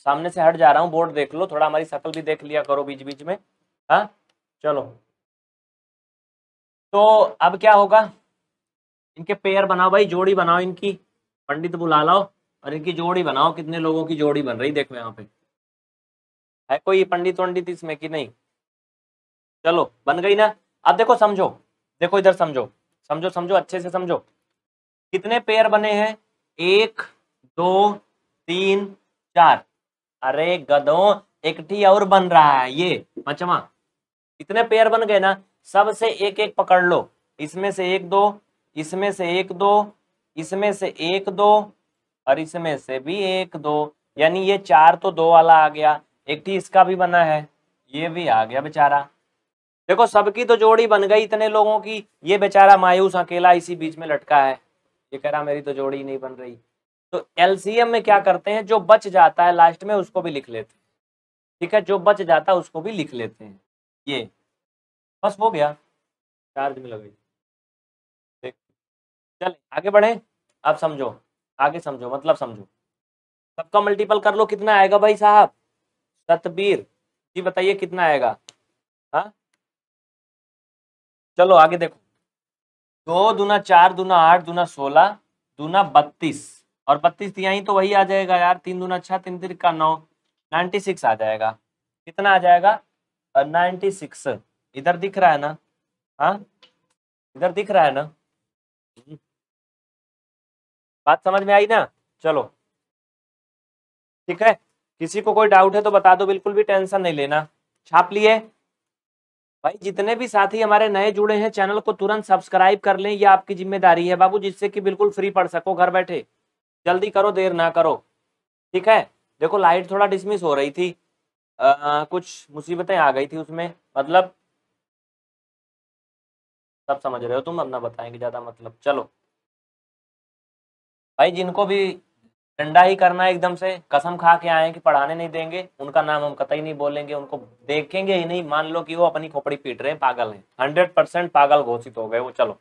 सामने से हट जा रहा हूं बोर्ड देख लो थोड़ा हमारी सकल भी देख लिया करो बीच बीच में हाँ चलो तो अब क्या होगा इनके पेयर बनाओ भाई जोड़ी बनाओ इनकी पंडित बुला लाओ और इनकी जोड़ी बनाओ कितने लोगों की जोड़ी बन रही देखो यहाँ पे है कोई पंडित वंडित इसमें कि नहीं चलो बन गई ना अब देखो समझो देखो इधर समझो समझो समझो अच्छे से समझो कितने पेयर बने हैं एक दो तीन चार अरे गदों ठी और बन रहा है ये मचमा इतने पेयर बन गए ना सबसे एक एक पकड़ लो इसमें से एक दो इसमें से एक दो इसमें से एक दो और इसमें से भी एक दो यानी ये चार तो दो वाला आ गया एक थी इसका भी बना है ये भी आ गया बेचारा देखो सबकी तो जोड़ी बन गई इतने लोगों की ये बेचारा मायूस अकेला इसी बीच में लटका है ये कह रहा मेरी तो जोड़ी नहीं बन रही तो एलसीएम में क्या करते हैं जो बच जाता है लास्ट में उसको भी लिख लेते हैं ठीक है जो बच जाता है उसको भी लिख लेते हैं ये बस हो गया चार्ज में लग गई चले आगे बढ़े आप समझो आगे समझो मतलब समझो सबका मल्टीपल कर लो कितना आएगा भाई साहब सतबीर जी बताइए कितना आएगा हा? चलो आगे देखो दो दूना चार दूना आठ दूना सोलह दूना बत्तीस और बत्तीस दिया तो ही तो वही आ जाएगा यार तीन दूना छह तीन तीन का नौ नाइन्टी सिक्स आ जाएगा कितना आ जाएगा नाइन्टी सिक्स इधर दिख रहा है ना हाँ इधर दिख रहा है ना बात समझ में आई ना चलो ठीक है किसी को कोई डाउट है तो बता दो बिल्कुल भी टेंशन नहीं लेना छाप लिए भाई जितने भी साथी हमारे नए जुड़े हैं चैनल को तुरंत सब्सक्राइब कर लें ये आपकी जिम्मेदारी है बाबू जिससे कि बिल्कुल फ्री पढ़ सको घर बैठे जल्दी करो देर ना करो ठीक है देखो लाइट थोड़ा डिसमिस हो रही थी आ, आ कुछ मुसीबतें आ गई थी उसमें मतलब सब समझ रहे हो तुम अपना बताएंगे ज़्यादा मतलब चलो भाई जिनको भी डंडा ही करना है एकदम से कसम खा के आए कि पढ़ाने नहीं देंगे उनका नाम हम कतई नहीं बोलेंगे उनको देखेंगे ही नहीं मान लो कि वो अपनी खोपड़ी पीट रहे हैं पागल हैं हंड्रेड परसेंट पागल घोषित हो गए वो चलो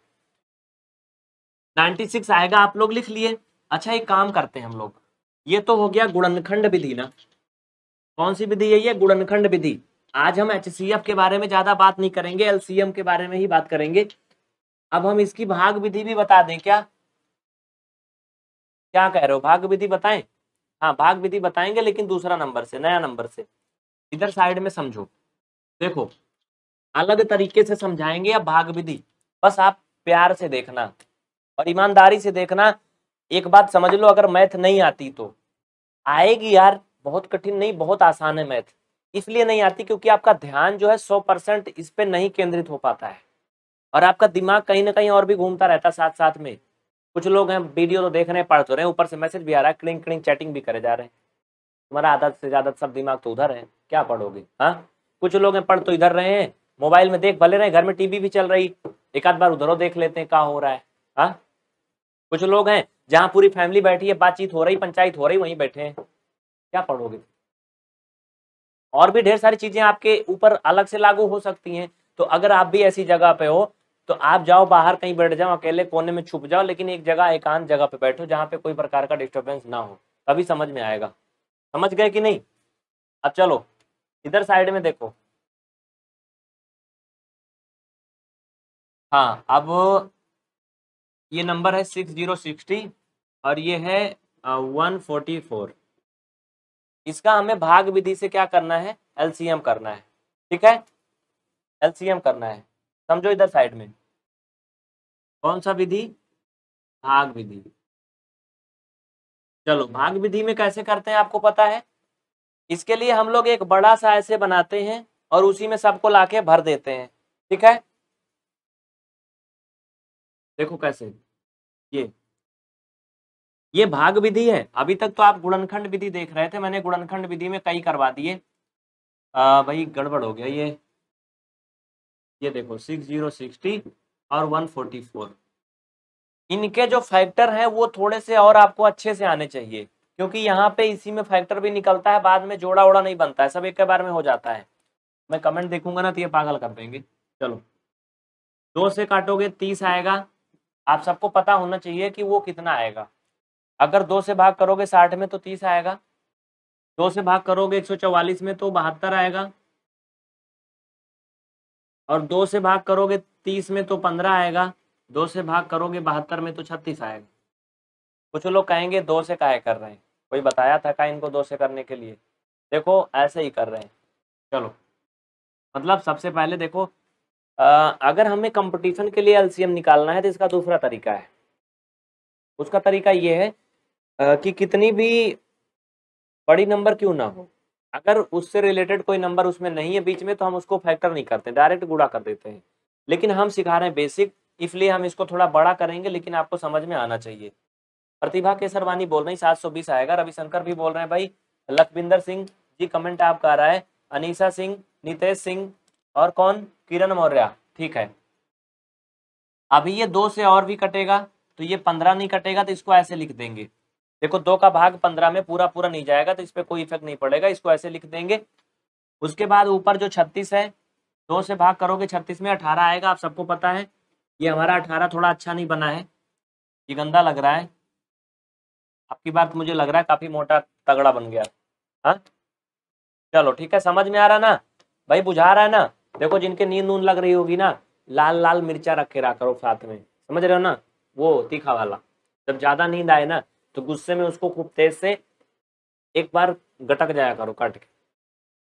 सिक्स आएगा आप लोग लिख लिए अच्छा एक काम करते हैं हम लोग ये तो हो गया गुणनखंड विधि ना कौन सी विधि है ये गुणनखंड विधि आज हम एच के बारे में ज्यादा बात नहीं करेंगे एलसीएम के बारे में ही बात करेंगे अब हम इसकी भाग विधि भी बता दें क्या क्या कह रहे हो भाग विधि बताएं हाँ भाग विधि बताएंगे लेकिन दूसरा नंबर से नया नंबर से इधर साइड में समझो देखो अलग तरीके से समझाएंगे या भाग विधि बस आप प्यार से देखना और ईमानदारी से देखना एक बात समझ लो अगर मैथ नहीं आती तो आएगी यार बहुत कठिन नहीं बहुत आसान है मैथ इसलिए नहीं आती क्योंकि आपका ध्यान जो है सौ परसेंट इस पर नहीं केंद्रित हो पाता है और आपका दिमाग कहीं ना कहीं और भी घूमता रहता है साथ साथ में कुछ लोग हैं वीडियो तो देख रहे हैं पढ़ तो रहे हैं ऊपर से मैसेज भी आ रहा है क्लिंग क्लिंग चैटिंग भी करे जा रहे हैं तुम्हारा आदत से ज़्यादा सब दिमाग तो उधर है क्या पढ़ोगे हाँ कुछ लोग हैं पढ़ तो इधर रहे हैं मोबाइल में देख भले रहे घर में टीवी भी चल रही एक आध बार उधरों देख लेते हैं क्या हो रहा है हाँ कुछ लोग हैं जहाँ पूरी फैमिली बैठी है बातचीत हो रही पंचायत हो रही वहीं बैठे हैं क्या पढ़ोगे और भी ढेर सारी चीजें आपके ऊपर अलग से लागू हो सकती हैं तो अगर आप भी ऐसी जगह पे हो तो आप जाओ बाहर कहीं बैठ जाओ अकेले कोने में छुप जाओ लेकिन एक जगह एकांत जगह पे बैठो जहाँ पे कोई प्रकार का डिस्टर्बेंस ना हो तभी समझ में आएगा समझ गए कि नहीं अब चलो इधर साइड में देखो हाँ अब ये नंबर है सिक्स जीरो सिक्सटी और ये है वन फोर्टी फोर इसका हमें भाग विधि से क्या करना है एलसीएम करना है ठीक है एलसीएम करना है समझो इधर साइड में कौन सा विधि भाग विधि चलो भाग विधि में कैसे करते हैं आपको पता है इसके लिए हम लोग एक बड़ा सा ऐसे बनाते हैं और उसी में सबको लाके भर देते हैं ठीक है देखो कैसे ये ये भाग विधि है अभी तक तो आप गुणनखंड विधि देख रहे थे मैंने गुणनखंड विधि में कई करवा दिए भाई गड़बड़ हो गया ये ये देखो सिक्स जीरो सिक्सटी और वन फोर्टी फोर इनके जो फैक्टर हैं वो थोड़े से और आपको अच्छे से आने चाहिए क्योंकि यहाँ पे इसी में फैक्टर भी निकलता है बाद में जोड़ा ओड़ा नहीं बनता है सब एक के बार में हो जाता है मैं कमेंट देखूंगा ना तो ये पागल कर देंगे चलो दो से काटोगे तीस आएगा आप सबको पता होना चाहिए कि वो कितना आएगा अगर दो से भाग करोगे साठ में तो तीस आएगा दो से भाग करोगे एक सौ चौवालीस में तो बहत्तर आएगा और दो से भाग करोगे तीस में तो पंद्रह आएगा दो से भाग करोगे बहत्तर में तो छत्तीस आएगा कुछ लोग कहेंगे दो से काय कर रहे हैं कोई बताया था का इनको दो से करने के लिए देखो ऐसे ही कर रहे हैं चलो मतलब सबसे पहले देखो आ, अगर हमें कंपटीशन के लिए एलसीएम निकालना है तो इसका दूसरा तरीका है उसका तरीका ये है आ, कि कितनी भी बड़ी नंबर क्यों ना हो अगर उससे रिलेटेड कोई नंबर उसमें नहीं है बीच में तो हम उसको फैक्टर नहीं करते डायरेक्ट गुड़ा कर देते हैं लेकिन हम सिखा रहे हैं बेसिक इसलिए हम इसको थोड़ा बड़ा करेंगे लेकिन आपको समझ में आना चाहिए प्रतिभा केसरवानी बोल रही सात सौ बीस आएगा रविशंकर भी बोल रहे हैं भाई लखविंदर सिंह जी कमेंट आपका आ रहा है अनिशा सिंह नितेश सिंह और कौन किरण मौर्य ठीक है अभी ये दो से और भी कटेगा तो ये पंद्रह नहीं कटेगा तो इसको ऐसे लिख देंगे देखो दो का भाग पंद्रह में पूरा पूरा नहीं जाएगा तो इस पर कोई इफेक्ट नहीं पड़ेगा इसको ऐसे लिख देंगे उसके बाद ऊपर जो छत्तीस है दो से भाग करोगे छत्तीस में अठारह आएगा आप सबको पता है ये हमारा अठारह थोड़ा अच्छा नहीं बना है ये गंदा लग रहा है आपकी बात मुझे लग रहा है काफी मोटा तगड़ा बन गया हाँ चलो ठीक है समझ में आ रहा ना भाई बुझा रहा है ना देखो जिनके नींद नून लग रही होगी ना लाल लाल मिर्चा रखे रहा करो साथ में समझ रहे हो ना वो तीखा वाला जब ज्यादा नींद आए ना तो गुस्से में उसको खूब तेज से एक बार गटक जाया करो काट के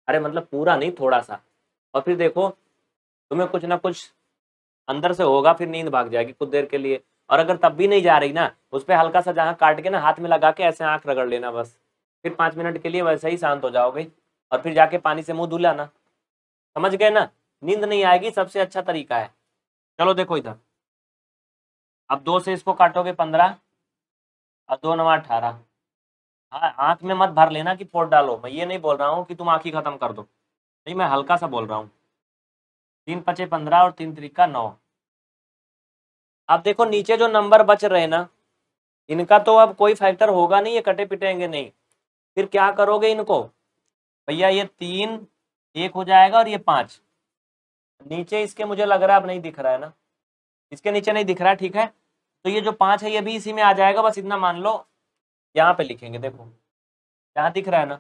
अरे मतलब पूरा नहीं थोड़ा सा और फिर देखो तुम्हें कुछ ना कुछ अंदर से होगा फिर नींद भाग जाएगी कुछ देर के लिए और अगर तब भी नहीं जा रही ना उस पर हल्का सा जहाँ काट के ना हाथ में लगा के ऐसे आँख रगड़ लेना बस फिर पाँच मिनट के लिए वैसे ही शांत हो जाओगे और फिर जाके पानी से मुंह धुलाना समझ गए ना नींद नहीं आएगी सबसे अच्छा तरीका है चलो देखो इधर अब दो से इसको काटोगे पंद्रह और दो नवा अठारह हाँ आँख में मत भर लेना कि फोट डालो मैं ये नहीं बोल रहा हूँ कि तुम आँख ही ख़त्म कर दो नहीं मैं हल्का सा बोल रहा हूँ तीन पचे पंद्रह और तीन तरीका नौ अब देखो नीचे जो नंबर बच रहे ना इनका तो अब कोई फैक्टर होगा नहीं ये कटे पिटेंगे नहीं फिर क्या करोगे इनको भैया ये तीन एक हो जाएगा और ये पाँच नीचे इसके मुझे लग रहा है अब नहीं दिख रहा है ना इसके नीचे नहीं दिख रहा ठीक है तो ये जो पाँच है ये भी इसी में आ जाएगा बस इतना मान लो यहाँ पे लिखेंगे देखो यहाँ दिख रहा है ना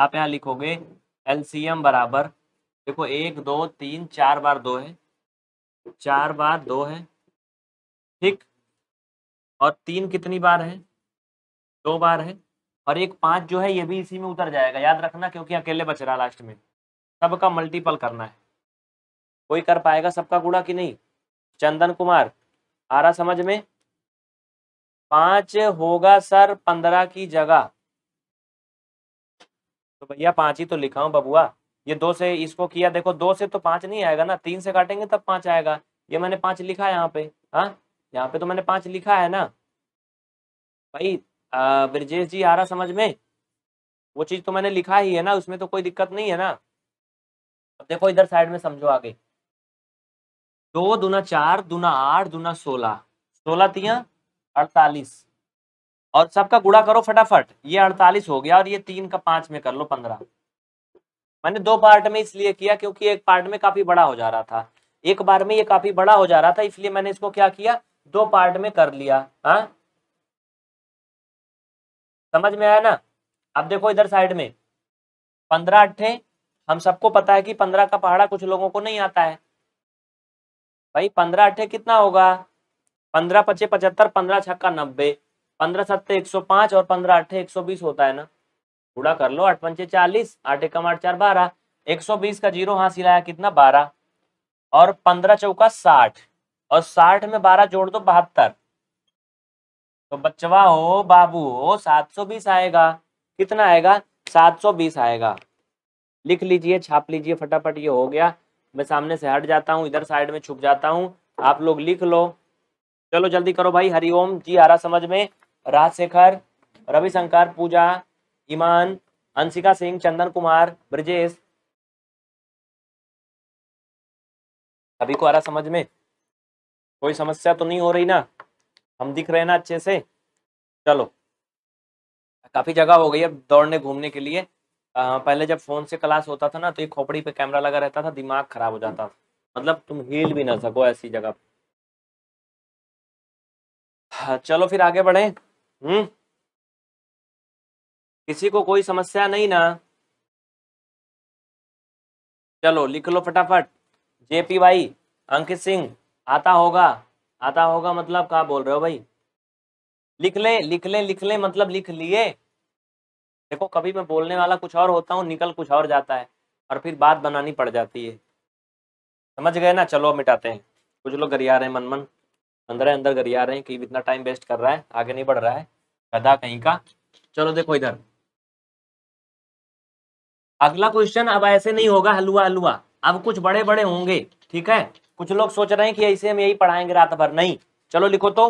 आप यहाँ लिखोगे एलसीएम बराबर देखो एक दो तीन चार बार दो है चार बार दो है ठीक और तीन कितनी बार है दो बार है और एक पाँच जो है ये भी इसी में उतर जाएगा याद रखना क्योंकि अकेले बच रहा लास्ट में सबका मल्टीपल करना है कोई कर पाएगा सबका गुड़ा कि नहीं चंदन कुमार आ रहा समझ में पांच होगा सर पंद्रह की जगह तो भैया पांच ही तो लिखा हूं बबुआ ये दो से इसको किया देखो दो से तो पांच नहीं आएगा ना तीन से काटेंगे तब पांच आएगा ये मैंने पांच लिखा है यहाँ पे हाँ यहाँ पे तो मैंने पांच लिखा है ना भाई ब्रजेश जी आ रहा समझ में वो चीज तो मैंने लिखा ही है ना उसमें तो कोई दिक्कत नहीं है ना अब देखो इधर साइड में समझो आगे दो दुना चार दुना आठ दुना सोलह सोलह तिया अड़तालीस और सबका गुड़ा करो फटाफट ये अड़तालीस हो गया और ये तीन का पांच में कर लो पंद्रह मैंने दो पार्ट में इसलिए किया क्योंकि एक पार्ट में काफी बड़ा हो जा रहा था एक बार में ये काफी बड़ा हो जा रहा था इसलिए मैंने इसको क्या किया दो पार्ट में कर लिया हा? समझ में आया ना अब देखो इधर साइड में पंद्रह अट्ठे हम सबको पता है कि पंद्रह का पहाड़ा कुछ लोगों को नहीं आता है भाई पंद्रह अठे कितना होगा पंद्रह पच्चे पचहत्तर पंद्रह छक्का नब्बे पंद्रह सत्ते एक सौ पांच और पंद्रह अठे एक सौ बीस होता है ना पूरा कर लो आठ पंचे चालीस आठ एक आठ चार बारह एक सौ बीस का जीरो हासिल आया कितना बारह और पंद्रह चौका साठ और साठ में बारह जोड़ दो बहत्तर तो बच्चवा हो बाबू हो सात सौ बीस आएगा कितना आएगा सात सौ बीस आएगा लिख लीजिए छाप लीजिए फटाफट ये हो गया मैं सामने से हट जाता हूँ इधर साइड में छुप जाता हूँ आप लोग लिख लो चलो जल्दी करो भाई हरिओम जी आ रहा समझ में राजशेखर रविशंकर पूजा ईमान अंशिका सिंह चंदन कुमार ब्रजेश अभी को आ रहा समझ में कोई समस्या तो नहीं हो रही ना हम दिख रहे ना अच्छे से चलो काफी जगह हो गई है दौड़ने घूमने के लिए पहले जब फ़ोन से क्लास होता था ना तो एक खोपड़ी पे कैमरा लगा रहता था दिमाग ख़राब हो जाता था मतलब तुम हिल भी ना सको ऐसी जगह हाँ, चलो फिर आगे बढ़े हम्म किसी को कोई समस्या नहीं ना चलो लिख लो फटाफट जेपी भाई अंकित सिंह आता होगा आता होगा मतलब कहा बोल रहे हो भाई लिख ले लिख ले लिख ले मतलब लिख लिए देखो कभी मैं बोलने वाला कुछ और होता हूँ निकल कुछ और जाता है और फिर बात बनानी पड़ जाती है समझ गए ना चलो मिटाते हैं कुछ लोग गरिया रहे हैं मन मन अंदर है अंदर गरिया रहे हैं कि इतना टाइम वेस्ट कर रहा है आगे नहीं बढ़ रहा है कदा कहीं का चलो देखो इधर अगला क्वेश्चन अब ऐसे नहीं होगा हलुआ हलुआ अब कुछ बड़े बड़े होंगे ठीक है कुछ लोग सोच रहे हैं कि ऐसे हम यही पढ़ाएंगे रात भर नहीं चलो लिखो तो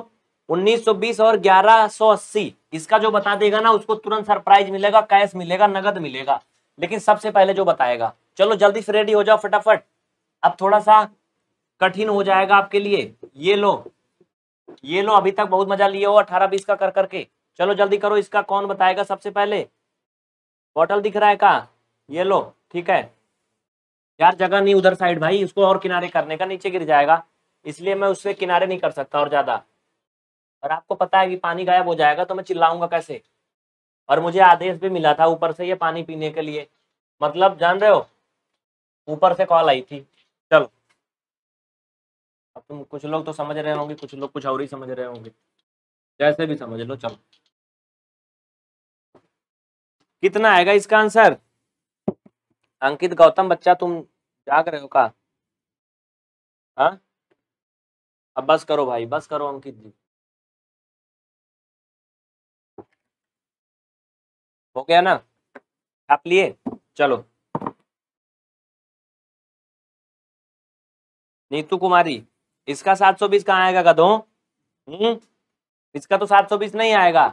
1920 और 1180 इसका जो बता देगा ना उसको तुरंत सरप्राइज मिलेगा कैश मिलेगा नगद मिलेगा लेकिन सबसे पहले जो बताएगा चलो जल्दी से रेडी हो जाओ फटाफट अब थोड़ा सा कठिन हो जाएगा आपके लिए ये लो ये लो अभी तक बहुत मजा लिए हो अठारह बीस का कर करके चलो जल्दी करो इसका कौन बताएगा सबसे पहले बॉटल दिख रहा है का ये लो ठीक है यार जगह नहीं उधर साइड भाई उसको और किनारे करने का नीचे गिर जाएगा इसलिए मैं उससे किनारे नहीं कर सकता और ज्यादा और आपको पता है कि पानी गायब हो जाएगा तो मैं चिल्लाऊंगा कैसे और मुझे आदेश भी मिला था ऊपर से ये पानी पीने के लिए मतलब जान रहे हो ऊपर से कॉल आई थी चलो अब तुम कुछ लोग तो समझ रहे होंगे कुछ लोग कुछ और ही समझ रहे होंगे जैसे भी समझ लो चलो कितना आएगा इसका आंसर अंकित गौतम बच्चा तुम जाग रहे हो का हा? अब बस करो भाई बस करो अंकित जी हो गया ना आप लिए चलो नीतू कुमारी इसका 720 कहाँ आएगा गधों हम्म? इसका तो 720 नहीं आएगा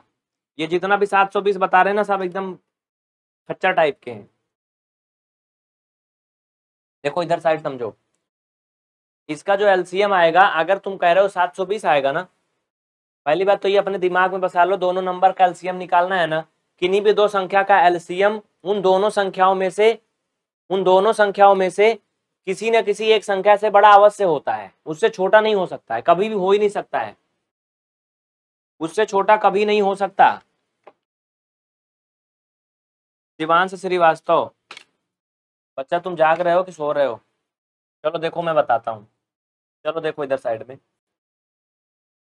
ये जितना भी 720 बता रहे हैं ना सब एकदम खच्चा टाइप के हैं देखो इधर साइड समझो इसका जो एलसीएम आएगा अगर तुम कह रहे हो 720 आएगा ना पहली बात तो ये अपने दिमाग में बसा लो दोनों नंबर का एलसीएम निकालना है ना किन्हीं भी दो संख्या का एलसीएम उन दोनों संख्याओं में से उन दोनों संख्याओं में से किसी न किसी एक संख्या से बड़ा अवश्य होता है उससे छोटा नहीं हो सकता है कभी भी हो ही नहीं सकता है उससे छोटा कभी नहीं हो सकता शिवांश श्रीवास्तव बच्चा तुम जाग रहे हो कि सो रहे हो चलो देखो मैं बताता हूँ चलो देखो इधर साइड में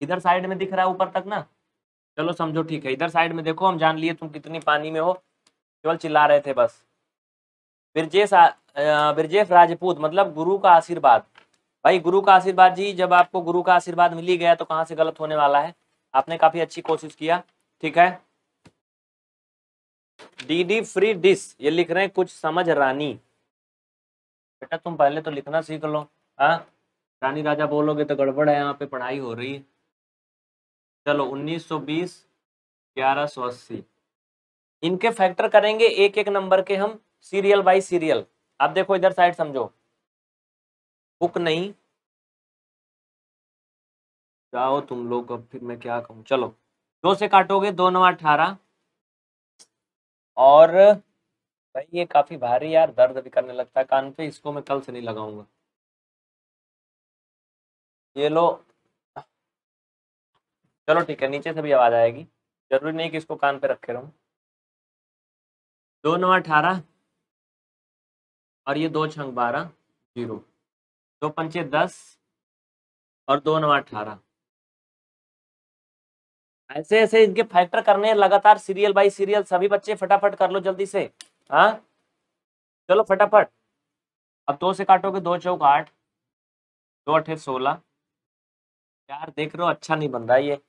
इधर साइड में दिख रहा है ऊपर तक ना चलो समझो ठीक है इधर साइड में देखो हम जान लिए तुम कितनी पानी में हो केवल चिल्ला रहे थे बस ब्रजेश ब्रजेश राजपूत मतलब गुरु का आशीर्वाद भाई गुरु का आशीर्वाद जी जब आपको गुरु का आशीर्वाद मिली गया तो कहाँ से गलत होने वाला है आपने काफी अच्छी कोशिश किया ठीक है डीडी फ्री डिस ये लिख रहे हैं कुछ समझ रानी बेटा तुम पहले तो लिखना सीख लो हाँ रानी राजा बोलोगे तो गड़बड़ है यहाँ पे पढ़ाई हो रही है चलो 1920 1180 इनके फैक्टर करेंगे एक एक नंबर के हम सीरियल बाय सीरियल अब देखो इधर साइड समझो बुक नहीं जाओ तुम लोग अब फिर मैं क्या कहूँ चलो दो से काटोगे दो नौ अठारह और भाई ये काफी भारी यार दर्द भी करने लगता है कान पे इसको मैं कल से नहीं लगाऊंगा ये लो चलो ठीक है नीचे से भी आवाज़ आएगी जरूरी नहीं कि इसको कान पे रखे रहूं दो नौ अठारह और ये दो छंग बारह जीरो दो पंचे दस और दो नौ अठारह ऐसे ऐसे इनके फैक्टर करने हैं लगातार सीरियल बाई सीरियल सभी बच्चे फटाफट कर लो जल्दी से हाँ चलो फटाफट अब दो से काटोगे दो चौक आठ दो अठे सोलह यार देख रहे हो अच्छा नहीं बन रहा ये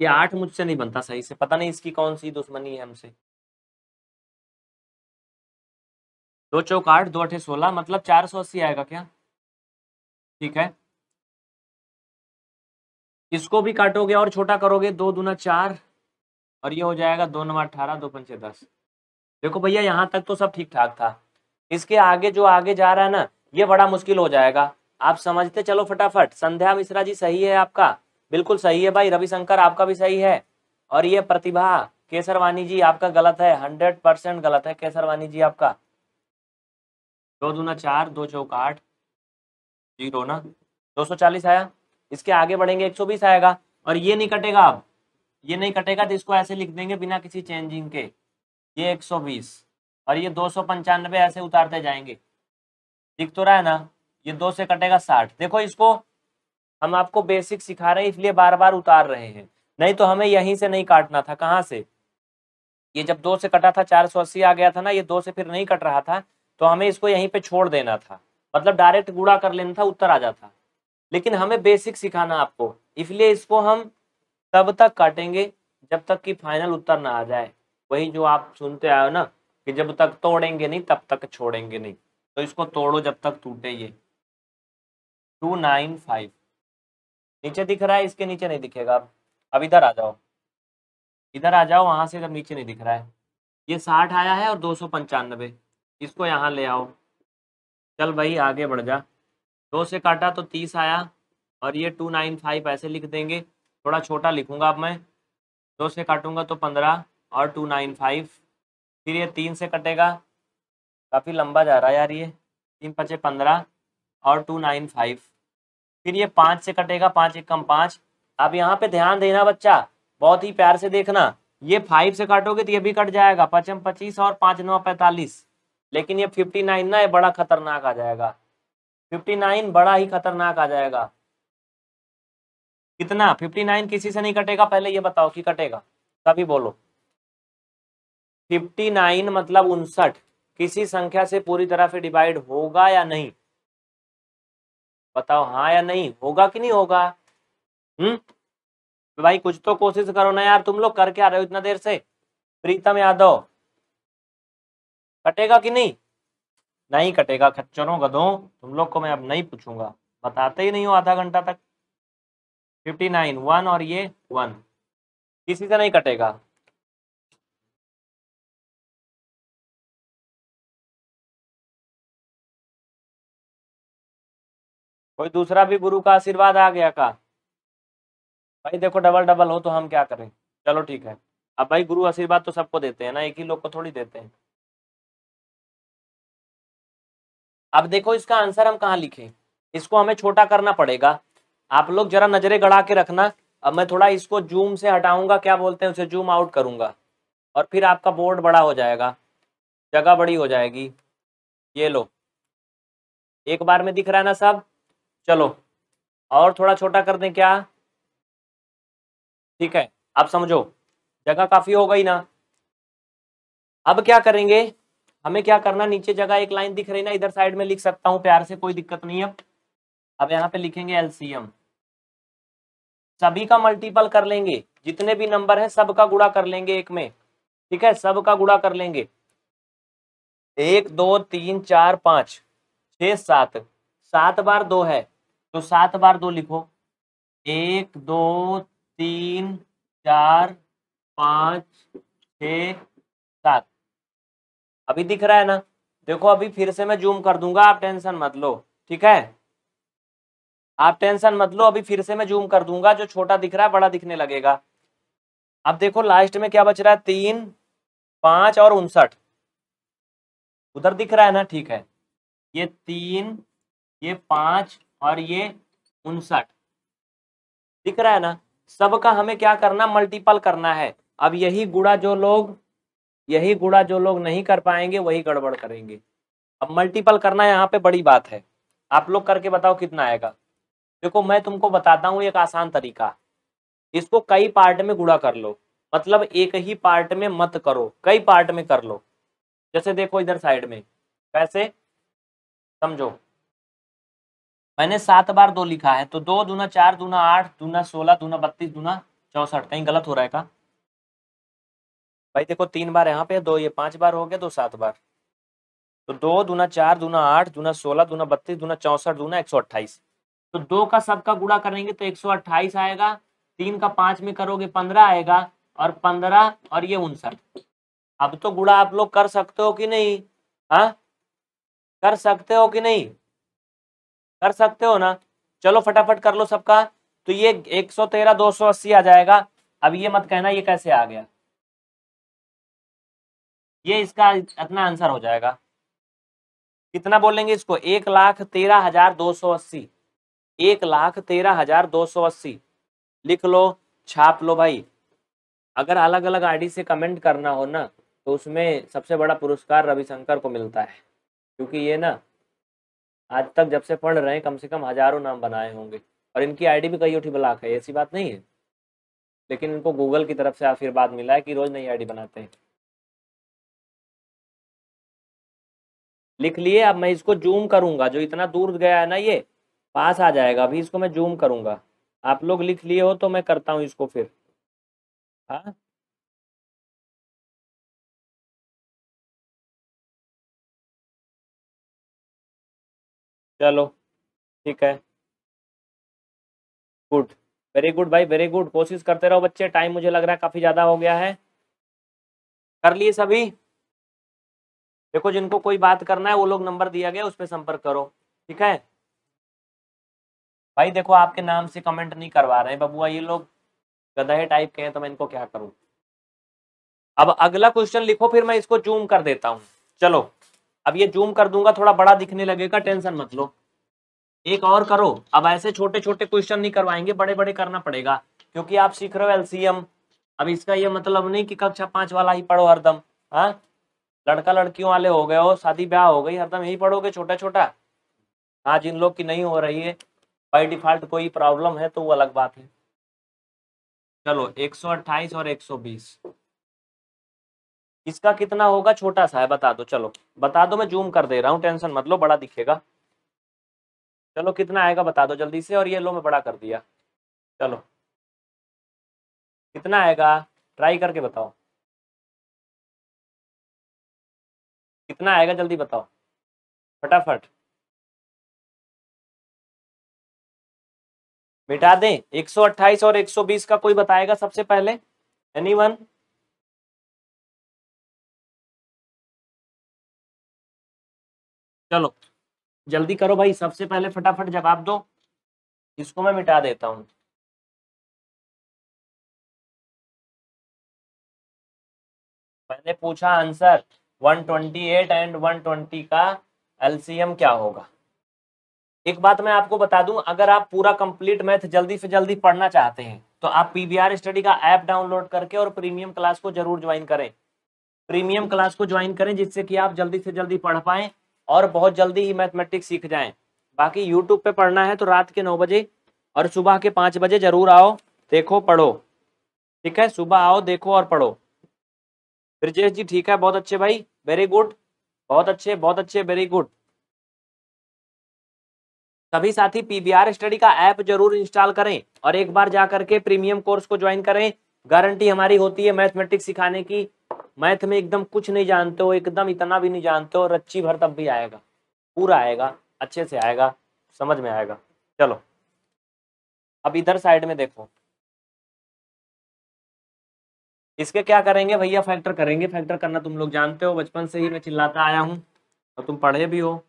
ये आठ मुझसे नहीं बनता सही से पता नहीं इसकी कौन सी दुश्मनी है हमसे दो चौक आठ दो अठे सोलह मतलब चार सौ अस्सी आएगा क्या ठीक है इसको भी काटोगे और छोटा करोगे दो दूना चार और ये हो जाएगा दो नवा अठारह दो पंचे दस देखो भैया यहाँ तक तो सब ठीक ठाक था इसके आगे जो आगे जा रहा है ना ये बड़ा मुश्किल हो जाएगा आप समझते चलो फटाफट संध्या मिश्रा जी सही है आपका बिल्कुल सही है भाई रविशंकर आपका भी सही है और ये प्रतिभा केसरवानी जी आपका गलत है हंड्रेड परसेंट गलत है केसरवानी जी आपका दो दूना चार दो चौक आठ जीरो ना दो सौ चालीस आया इसके आगे बढ़ेंगे एक सौ बीस आएगा और ये नहीं कटेगा अब ये नहीं कटेगा तो इसको ऐसे लिख देंगे बिना किसी चेंजिंग के ये एक सौ बीस और ये दो सौ पंचानबे ऐसे उतारते जाएंगे दिख तो रहा है ना ये दो से कटेगा साठ देखो इसको हम आपको बेसिक सिखा रहे हैं इसलिए बार बार उतार रहे हैं नहीं तो हमें यहीं से नहीं काटना था कहाँ से ये जब दो से कटा था चार सौ अस्सी आ गया था ना ये दो से फिर नहीं कट रहा था तो हमें इसको यहीं पे छोड़ देना था मतलब डायरेक्ट गुड़ा कर लेना था उत्तर आ जाता लेकिन हमें बेसिक सिखाना आपको इसलिए इसको हम तब तक काटेंगे जब तक कि फाइनल उत्तर ना आ जाए वही जो आप सुनते आए हो ना कि जब तक तोड़ेंगे नहीं तब तक छोड़ेंगे नहीं तो इसको तोड़ो जब तक टूटे ये टू नाइन फाइव नीचे दिख रहा है इसके नीचे नहीं दिखेगा अब अब इधर आ जाओ इधर आ जाओ वहां से जब नीचे नहीं दिख रहा है ये साठ आया है और दो सौ पंचानबे इसको यहाँ ले आओ चल भाई आगे बढ़ जा दो से काटा तो तीस आया और ये टू नाइन फाइव ऐसे लिख देंगे थोड़ा छोटा लिखूंगा अब मैं दो से काटूंगा तो पंद्रह और टू नाइन फाइव फिर ये तीन से कटेगा काफ़ी लंबा जा रहा है यार ये तीन पचे पंद्रह और टू नाइन फाइव फिर ये पांच से कटेगा पांच एक कम पांच अब यहाँ पे ध्यान देना बच्चा बहुत ही प्यार से देखना ये फाइव से काटोगे तो ये भी कट जाएगा पचम पच्चीस और पांच नौ पैंतालीस लेकिन ये फिफ्टी नाइन ना ये बड़ा खतरनाक आ जाएगा फिफ्टी नाइन बड़ा ही खतरनाक आ जाएगा कितना फिफ्टी नाइन किसी से नहीं कटेगा पहले ये बताओ कि कटेगा तभी बोलो फिफ्टी नाइन मतलब उनसठ किसी संख्या से पूरी तरह से डिवाइड होगा या नहीं बताओ हाँ या नहीं होगा कि नहीं होगा हम्म भाई कुछ तो कोशिश करो ना यार तुम लोग करके आ रहे हो इतना देर से प्रीतम यादव कटेगा कि नहीं नहीं कटेगा खच्चरों गधों तुम लोग को मैं अब नहीं पूछूंगा बताते ही नहीं हो आधा घंटा तक फिफ्टी नाइन वन और ये वन किसी से नहीं कटेगा कोई दूसरा भी गुरु का आशीर्वाद आ गया का भाई देखो डबल डबल हो तो हम क्या करें चलो ठीक है अब भाई गुरु आशीर्वाद तो सबको देते हैं ना एक ही लोग को थोड़ी देते हैं अब देखो इसका आंसर हम कहा लिखें इसको हमें छोटा करना पड़ेगा आप लोग जरा नजरे गड़ा के रखना अब मैं थोड़ा इसको जूम से हटाऊंगा क्या बोलते हैं उसे जूम आउट करूंगा और फिर आपका बोर्ड बड़ा हो जाएगा जगह बड़ी हो जाएगी ये लो एक बार में दिख रहा है ना सब चलो और थोड़ा छोटा कर दें क्या ठीक है आप समझो जगह काफी हो गई ना अब क्या करेंगे हमें क्या करना नीचे जगह एक लाइन दिख रही ना इधर साइड में लिख सकता हूं प्यार से कोई दिक्कत नहीं है अब यहां पे लिखेंगे एलसीएम सभी का मल्टीपल कर लेंगे जितने भी नंबर है सब का गुड़ा कर लेंगे एक में ठीक है सब का गुड़ा कर लेंगे एक दो तीन चार पांच छ सात सात बार दो है तो सात बार दो लिखो एक दो तीन चार पांच छ सात अभी दिख रहा है ना देखो अभी फिर से मैं जूम कर दूंगा आप टेंशन मत लो ठीक है आप टेंशन मत लो अभी फिर से मैं जूम कर दूंगा जो छोटा दिख रहा है बड़ा दिखने लगेगा अब देखो लास्ट में क्या बच रहा है तीन पांच और उनसठ उधर दिख रहा है ना ठीक है ये तीन ये पांच और ये उनसठ दिख रहा है ना सबका हमें क्या करना मल्टीपल करना है अब यही गुड़ा जो लोग यही गुड़ा जो लोग नहीं कर पाएंगे वही गड़बड़ करेंगे अब मल्टीपल करना यहाँ पे बड़ी बात है आप लोग करके बताओ कितना आएगा देखो मैं तुमको बताता हूँ एक आसान तरीका इसको कई पार्ट में गुड़ा कर लो मतलब एक ही पार्ट में मत करो कई पार्ट में कर लो जैसे देखो इधर साइड में कैसे समझो मैंने सात बार दो लिखा है तो दो दूना चार दूना आठ दूना सोलह दूना बत्तीस दूना चौसठ कहीं गलत हो रहा है का भाई देखो तीन बार यहाँ पे दो ये पांच बार हो गया दो सात बार तो दो दूना चार दूना आठ दूना सोलह दूना बत्तीस दूना चौसठ दूना एक सौ अट्ठाईस तो दो का सबका गुड़ा करेंगे तो एक सौ अट्ठाईस आएगा तीन का पांच में करोगे पंद्रह आएगा और पंद्रह और ये उनसठ अब तो गुड़ा आप लोग कर सकते हो कि नहीं हाँ कर सकते हो कि नहीं कर सकते हो ना चलो फटाफट कर लो सबका तो ये 113 280 आ जाएगा अब ये मत कहना ये कैसे आ गया ये इसका अपना आंसर हो जाएगा कितना बोलेंगे इसको एक लाख तेरह हजार दो सौ अस्सी एक लाख तेरह हजार दो सौ अस्सी लिख लो छाप लो भाई अगर अलग अलग आईडी से कमेंट करना हो ना तो उसमें सबसे बड़ा पुरस्कार रविशंकर को मिलता है क्योंकि ये ना आज तक जब से पढ़ रहे हैं कम से कम हजारों नाम बनाए होंगे और इनकी आईडी भी कई उठी ब्लाक है ऐसी बात नहीं है लेकिन इनको गूगल की तरफ से आशीर्वाद मिला है कि रोज नई आईडी बनाते हैं लिख लिए अब मैं इसको जूम करूंगा जो इतना दूर गया है ना ये पास आ जाएगा अभी इसको मैं जूम करूंगा आप लोग लिख लिए हो तो मैं करता हूँ इसको फिर हाँ चलो ठीक है गुड वेरी गुड भाई वेरी गुड कोशिश करते रहो बच्चे टाइम मुझे लग रहा है काफ़ी ज़्यादा हो गया है कर लिए सभी देखो जिनको कोई बात करना है वो लोग नंबर दिया गया उस पर संपर्क करो ठीक है भाई देखो आपके नाम से कमेंट नहीं करवा रहे बबुआ ये लोग गदहे टाइप के हैं तो मैं इनको क्या करूं अब अगला क्वेश्चन लिखो फिर मैं इसको जूम कर देता हूं चलो अब ये जूम कर दूंगा थोड़ा बड़ा दिखने लगेगा टेंशन मत लो एक और करो अब ऐसे छोटे छोटे क्वेश्चन नहीं करवाएंगे बड़े बड़े करना पड़ेगा क्योंकि आप सीख रहे हो एलसीएम अब इसका ये मतलब नहीं कि कक्षा पांच वाला ही पढ़ो हरदम हाँ लड़का लड़कियों वाले हो गए हो शादी ब्याह हो गई हरदम यही पढ़ोगे छोटा छोटा हाँ जिन लोग की नहीं हो रही है बाई डिफॉल्ट कोई प्रॉब्लम है तो वो अलग बात है चलो एक और एक इसका कितना होगा छोटा सा है बता दो चलो बता दो मैं जूम कर दे रहा हूँ टेंशन मत लो बड़ा दिखेगा चलो कितना आएगा बता दो जल्दी से और ये लो मैं बड़ा कर दिया चलो कितना आएगा ट्राई करके बताओ कितना आएगा जल्दी बताओ फटाफट मिटा दें 128 और 120 का कोई बताएगा सबसे पहले एनीवन चलो जल्दी करो भाई सबसे पहले फटाफट जवाब दो इसको मैं मिटा देता हूं मैंने पूछा आंसर 128 एंड 120 का एलसीएम क्या होगा एक बात मैं आपको बता दूं अगर आप पूरा कंप्लीट मैथ जल्दी से जल्दी पढ़ना चाहते हैं तो आप पीवीआर स्टडी का ऐप डाउनलोड करके और प्रीमियम क्लास को जरूर ज्वाइन करें प्रीमियम क्लास को ज्वाइन करें जिससे कि आप जल्दी से जल्दी पढ़ पाएं और बहुत जल्दी ही मैथमेटिक्स सीख जाएं बाकी यूट्यूब पे पढ़ना है तो रात के नौ बजे और सुबह के पाँच बजे जरूर आओ देखो पढ़ो ठीक है सुबह आओ देखो और पढ़ो ब्रजेश जी ठीक है बहुत अच्छे भाई वेरी गुड बहुत अच्छे बहुत अच्छे वेरी गुड सभी साथी पीबीआर स्टडी का ऐप जरूर इंस्टॉल करें और एक बार जा करके प्रीमियम कोर्स को ज्वाइन करें गारंटी हमारी होती है मैथमेटिक्स सिखाने की मैथ में एकदम कुछ नहीं जानते हो एकदम इतना भी नहीं जानते हो अच्छी भर तब भी आएगा पूरा आएगा अच्छे से आएगा समझ में आएगा चलो अब इधर साइड में देखो इसके क्या करेंगे भैया फैक्टर करेंगे फैक्टर करना तुम लोग जानते हो बचपन से ही मैं चिल्लाता आया हूँ और तुम पढ़े भी हो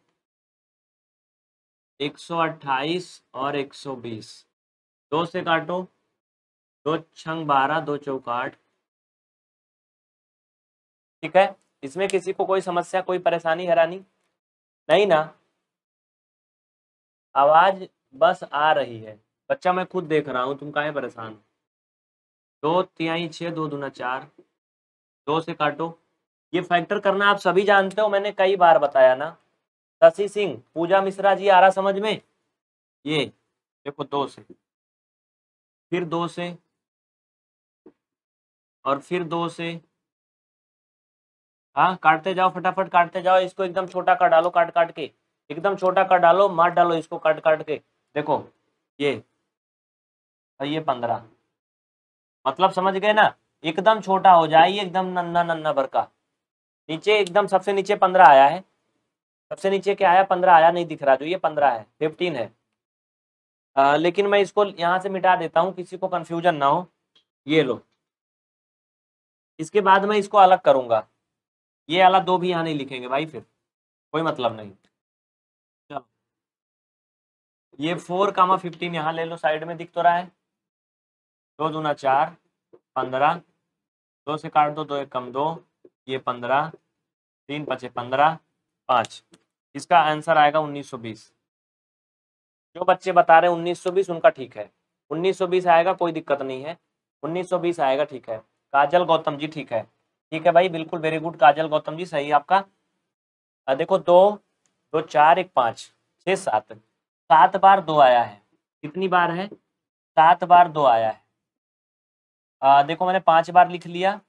128 और 120 दो से काटो दो छंग बारह दो आठ ठीक है इसमें किसी को कोई समस्या कोई परेशानी हैरानी नहीं ना आवाज बस आ रही है बच्चा मैं खुद देख रहा हूँ तुम काहे परेशान दो तिहाई छः दो दूना चार दो से काटो ये फैक्टर करना आप सभी जानते हो मैंने कई बार बताया ना शशि सिंह पूजा मिश्रा जी आ रहा समझ में ये देखो दो से फिर दो से और फिर दो से हाँ काटते जाओ फटाफट काटते जाओ इसको एकदम छोटा कर डालो काट काट के एकदम छोटा कर डालो मार डालो इसको काट काट के देखो ये और ये पंद्रह मतलब समझ गए ना एकदम छोटा हो जाए ये एकदम नन्ना नन्ना भर का नीचे एकदम सबसे नीचे पंद्रह आया है सबसे नीचे क्या आया पंद्रह आया नहीं दिख रहा जो ये पंद्रह है फिफ्टीन है आ, लेकिन मैं इसको यहाँ से मिटा देता हूँ किसी को कन्फ्यूजन ना हो ये लो इसके बाद मैं इसको अलग करूंगा ये वाला दो भी यहाँ नहीं लिखेंगे भाई फिर कोई मतलब नहीं चलो ये फोर कामा फिफ्टीन यहाँ ले लो साइड में दिख तो रहा है दो दूना चार पंद्रह दो से काट दो दो एक कम दो ये पंद्रह तीन पचे पंद्रह पाँच इसका आंसर आएगा उन्नीस सौ बीस जो बच्चे बता रहे हैं उन्नीस सौ बीस उनका ठीक है उन्नीस सौ बीस आएगा कोई दिक्कत नहीं है उन्नीस सौ बीस आएगा ठीक है काजल गौतम जी ठीक है ठीक है भाई बिल्कुल वेरी गुड काजल गौतम जी सही आपका आ, देखो दो दो चार एक पाँच छः सात सात बार दो आया है कितनी बार है सात बार दो आया है आ, देखो मैंने पाँच बार लिख लिया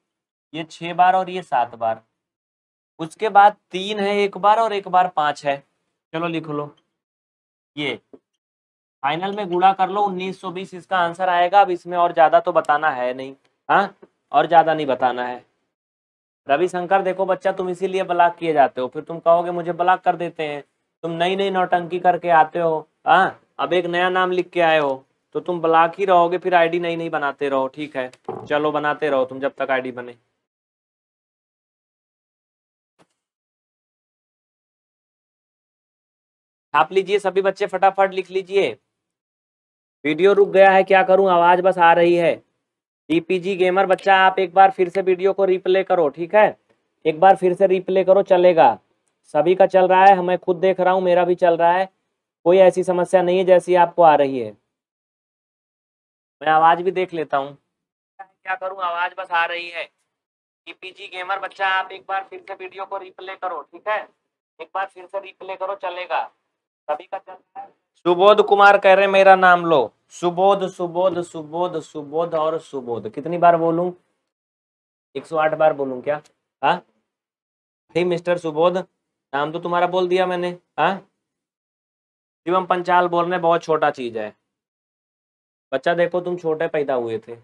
ये छः बार और ये सात बार उसके बाद तीन है एक बार और एक बार पाँच है चलो लिख लो ये फाइनल में गुड़ा कर लो बीस इसका आंसर आएगा अब इसमें और ज़्यादा तो बताना है नहीं हाँ और ज़्यादा नहीं बताना है रविशंकर देखो बच्चा तुम इसीलिए ब्लॉक किए जाते हो फिर तुम कहोगे मुझे ब्लॉक कर देते हैं तुम नई नई नौटंकी करके आते हो आ? हाँ, अब एक नया नाम लिख के आए हो तो तुम ब्लॉक ही रहोगे फिर आईडी नई नई बनाते रहो ठीक है चलो बनाते रहो तुम जब तक आईडी बने छाप लीजिए सभी बच्चे फटाफट लिख लीजिए वीडियो रुक गया है क्या करूं आवाज बस आ रही है डीपीजी गेमर बच्चा आप एक बार फिर से वीडियो को रिप्ले करो ठीक है एक बार फिर से रिप्ले करो चलेगा सभी का चल रहा है हमें खुद देख रहा हूँ मेरा भी चल रहा है कोई ऐसी समस्या नहीं है जैसी आपको आ रही है मैं आवाज भी देख लेता हूँ क्या करूँ आवाज बस आ रही है डीपीजी गेमर बच्चा आप एक बार फिर से वीडियो को रिप्ले करो ठीक है एक बार फिर से रिप्ले करो चलेगा सभी का जन्म है सुबोध कुमार कह रहे मेरा नाम लो सुबोध सुबोध सुबोध सुबोध और सुबोध कितनी बार बोलूं 108 बार बोलूं क्या हाँ ही मिस्टर सुबोध नाम तो तुम्हारा बोल दिया मैंने हाँ शिवम पंचाल बोलने बहुत छोटा चीज है बच्चा देखो तुम छोटे पैदा हुए थे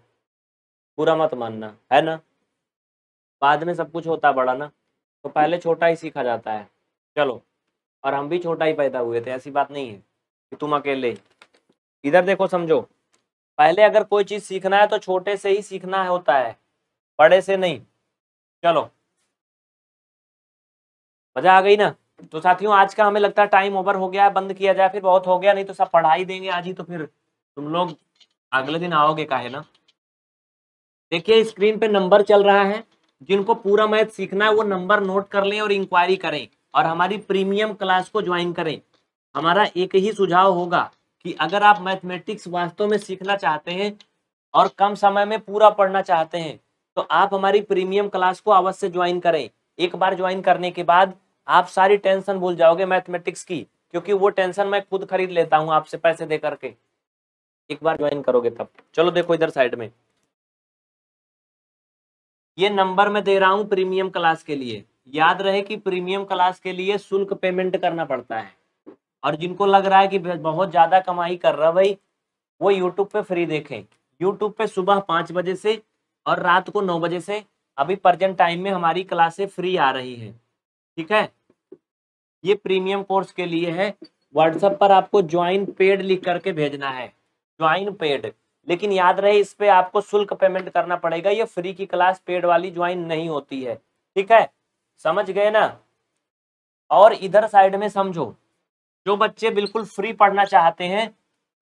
पूरा मत मानना है ना बाद में सब कुछ होता बड़ा ना तो पहले छोटा ही सीखा जाता है चलो और हम भी छोटा ही पैदा हुए थे ऐसी बात नहीं है कि तुम अकेले इधर देखो समझो पहले अगर कोई चीज सीखना है तो छोटे से ही सीखना होता है बड़े से नहीं चलो मजा आ गई ना तो साथियों आज का हमें लगता है टाइम ओवर हो गया है बंद किया जाए फिर बहुत हो गया नहीं तो सब पढ़ाई देंगे आज ही तो फिर तुम लोग अगले दिन आओगे काहे ना देखिए स्क्रीन पे नंबर चल रहा है जिनको पूरा मैथ सीखना है वो नंबर नोट कर लें और इंक्वायरी करें और हमारी प्रीमियम क्लास को ज्वाइन करें हमारा एक ही सुझाव होगा कि अगर आप मैथमेटिक्स वास्तव में सीखना चाहते हैं और कम समय में पूरा पढ़ना चाहते हैं तो आप हमारी प्रीमियम क्लास को अवश्य ज्वाइन करें एक बार ज्वाइन करने के बाद आप सारी टेंशन भूल जाओगे मैथमेटिक्स की क्योंकि वो टेंशन मैं खुद खरीद लेता हूं आपसे पैसे दे करके एक बार ज्वाइन करोगे तब चलो देखो इधर साइड में ये नंबर मैं दे रहा हूं प्रीमियम क्लास के लिए याद रहे कि प्रीमियम क्लास के लिए शुल्क पेमेंट करना पड़ता है और जिनको लग रहा है कि बहुत ज़्यादा कमाई कर रहा भाई वो यूट्यूब पे फ्री देखें यूट्यूब पे सुबह पाँच बजे से और रात को नौ बजे से अभी प्रजेंट टाइम में हमारी क्लासें फ्री आ रही है ठीक है ये प्रीमियम कोर्स के लिए है व्हाट्सएप पर आपको ज्वाइन पेड लिख करके भेजना है ज्वाइन पेड लेकिन याद रहे इस पे आपको शुल्क पेमेंट करना पड़ेगा ये फ्री की क्लास पेड वाली ज्वाइन नहीं होती है ठीक है समझ गए ना और इधर साइड में समझो जो बच्चे बिल्कुल फ्री पढ़ना चाहते हैं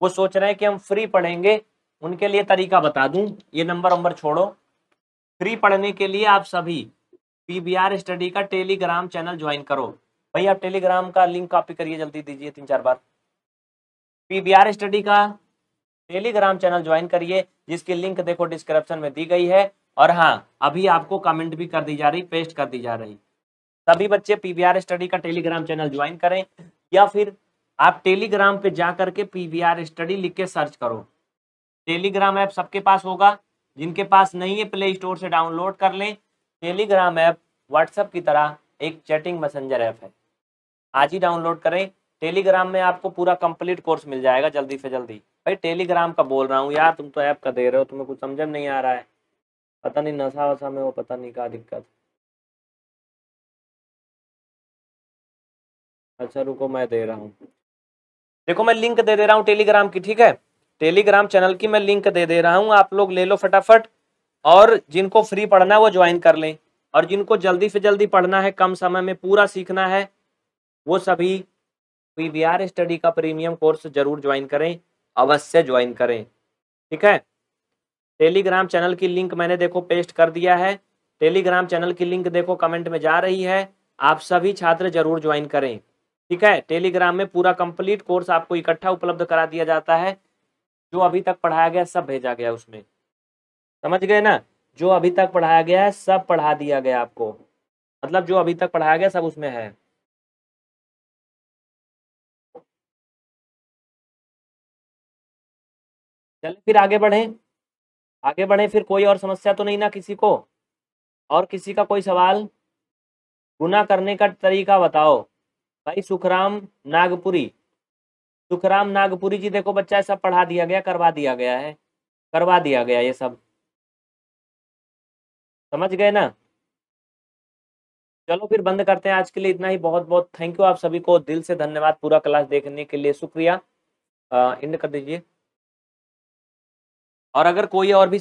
वो सोच रहे हैं कि हम फ्री पढ़ेंगे उनके लिए तरीका बता दूं ये नंबर नंबर छोड़ो फ्री पढ़ने के लिए आप सभी पीबीआर स्टडी का टेलीग्राम चैनल ज्वाइन करो भाई आप टेलीग्राम का लिंक कॉपी करिए जल्दी दीजिए तीन चार बार पीबीआर स्टडी का टेलीग्राम चैनल ज्वाइन करिए जिसकी लिंक देखो डिस्क्रिप्शन में दी गई है और हाँ अभी आपको कमेंट भी कर दी जा रही पेस्ट कर दी जा रही सभी बच्चे पीवीआर स्टडी का टेलीग्राम चैनल ज्वाइन करें या फिर आप टेलीग्राम पे जा करके पीवीआर स्टडी लिख के सर्च करो टेलीग्राम ऐप सबके पास होगा जिनके पास नहीं है प्ले स्टोर से डाउनलोड कर लें टेलीग्राम ऐप व्हाट्सएप की तरह एक चैटिंग मैसेंजर ऐप है आज ही डाउनलोड करें टेलीग्राम में आपको पूरा कंप्लीट कोर्स मिल जाएगा जल्दी से जल्दी भाई टेलीग्राम का बोल रहा हूँ यार तुम तो ऐप का दे रहे हो तुम्हें कुछ समझ नहीं आ रहा है पता नहीं नशा वशा में वो पता नहीं क्या दिक्कत अच्छा रुको मैं दे रहा हूँ देखो मैं लिंक दे दे रहा हूँ टेलीग्राम की ठीक है टेलीग्राम चैनल की मैं लिंक दे दे रहा हूँ आप लोग ले लो फटाफट और जिनको फ्री पढ़ना है वो ज्वाइन कर लें और जिनको जल्दी से जल्दी पढ़ना है कम समय में पूरा सीखना है वो सभी पी स्टडी का प्रीमियम कोर्स जरूर ज्वाइन करें अवश्य ज्वाइन करें ठीक है टेलीग्राम चैनल की लिंक मैंने देखो पेस्ट कर दिया है टेलीग्राम चैनल की लिंक देखो कमेंट में जा रही है आप सभी छात्र जरूर ज्वाइन करें ठीक है टेलीग्राम में पूरा कंप्लीट कोर्स आपको इकट्ठा उपलब्ध करा दिया जाता है जो अभी तक पढ़ाया गया सब भेजा गया उसमें समझ गए ना जो अभी तक पढ़ाया गया है सब पढ़ा दिया गया आपको मतलब जो अभी तक पढ़ाया गया सब उसमें है चलिए फिर आगे बढ़ें आगे बढ़े फिर कोई और समस्या तो नहीं ना किसी को और किसी का कोई सवाल गुना करने का तरीका बताओ भाई सुखराम नागपुरी सुखराम नागपुरी जी देखो बच्चा सब पढ़ा दिया गया करवा दिया गया है करवा दिया गया ये सब समझ गए ना चलो फिर बंद करते हैं आज के लिए इतना ही बहुत बहुत थैंक यू आप सभी को दिल से धन्यवाद पूरा क्लास देखने के लिए शुक्रिया एंड कर दीजिए और अगर कोई और भी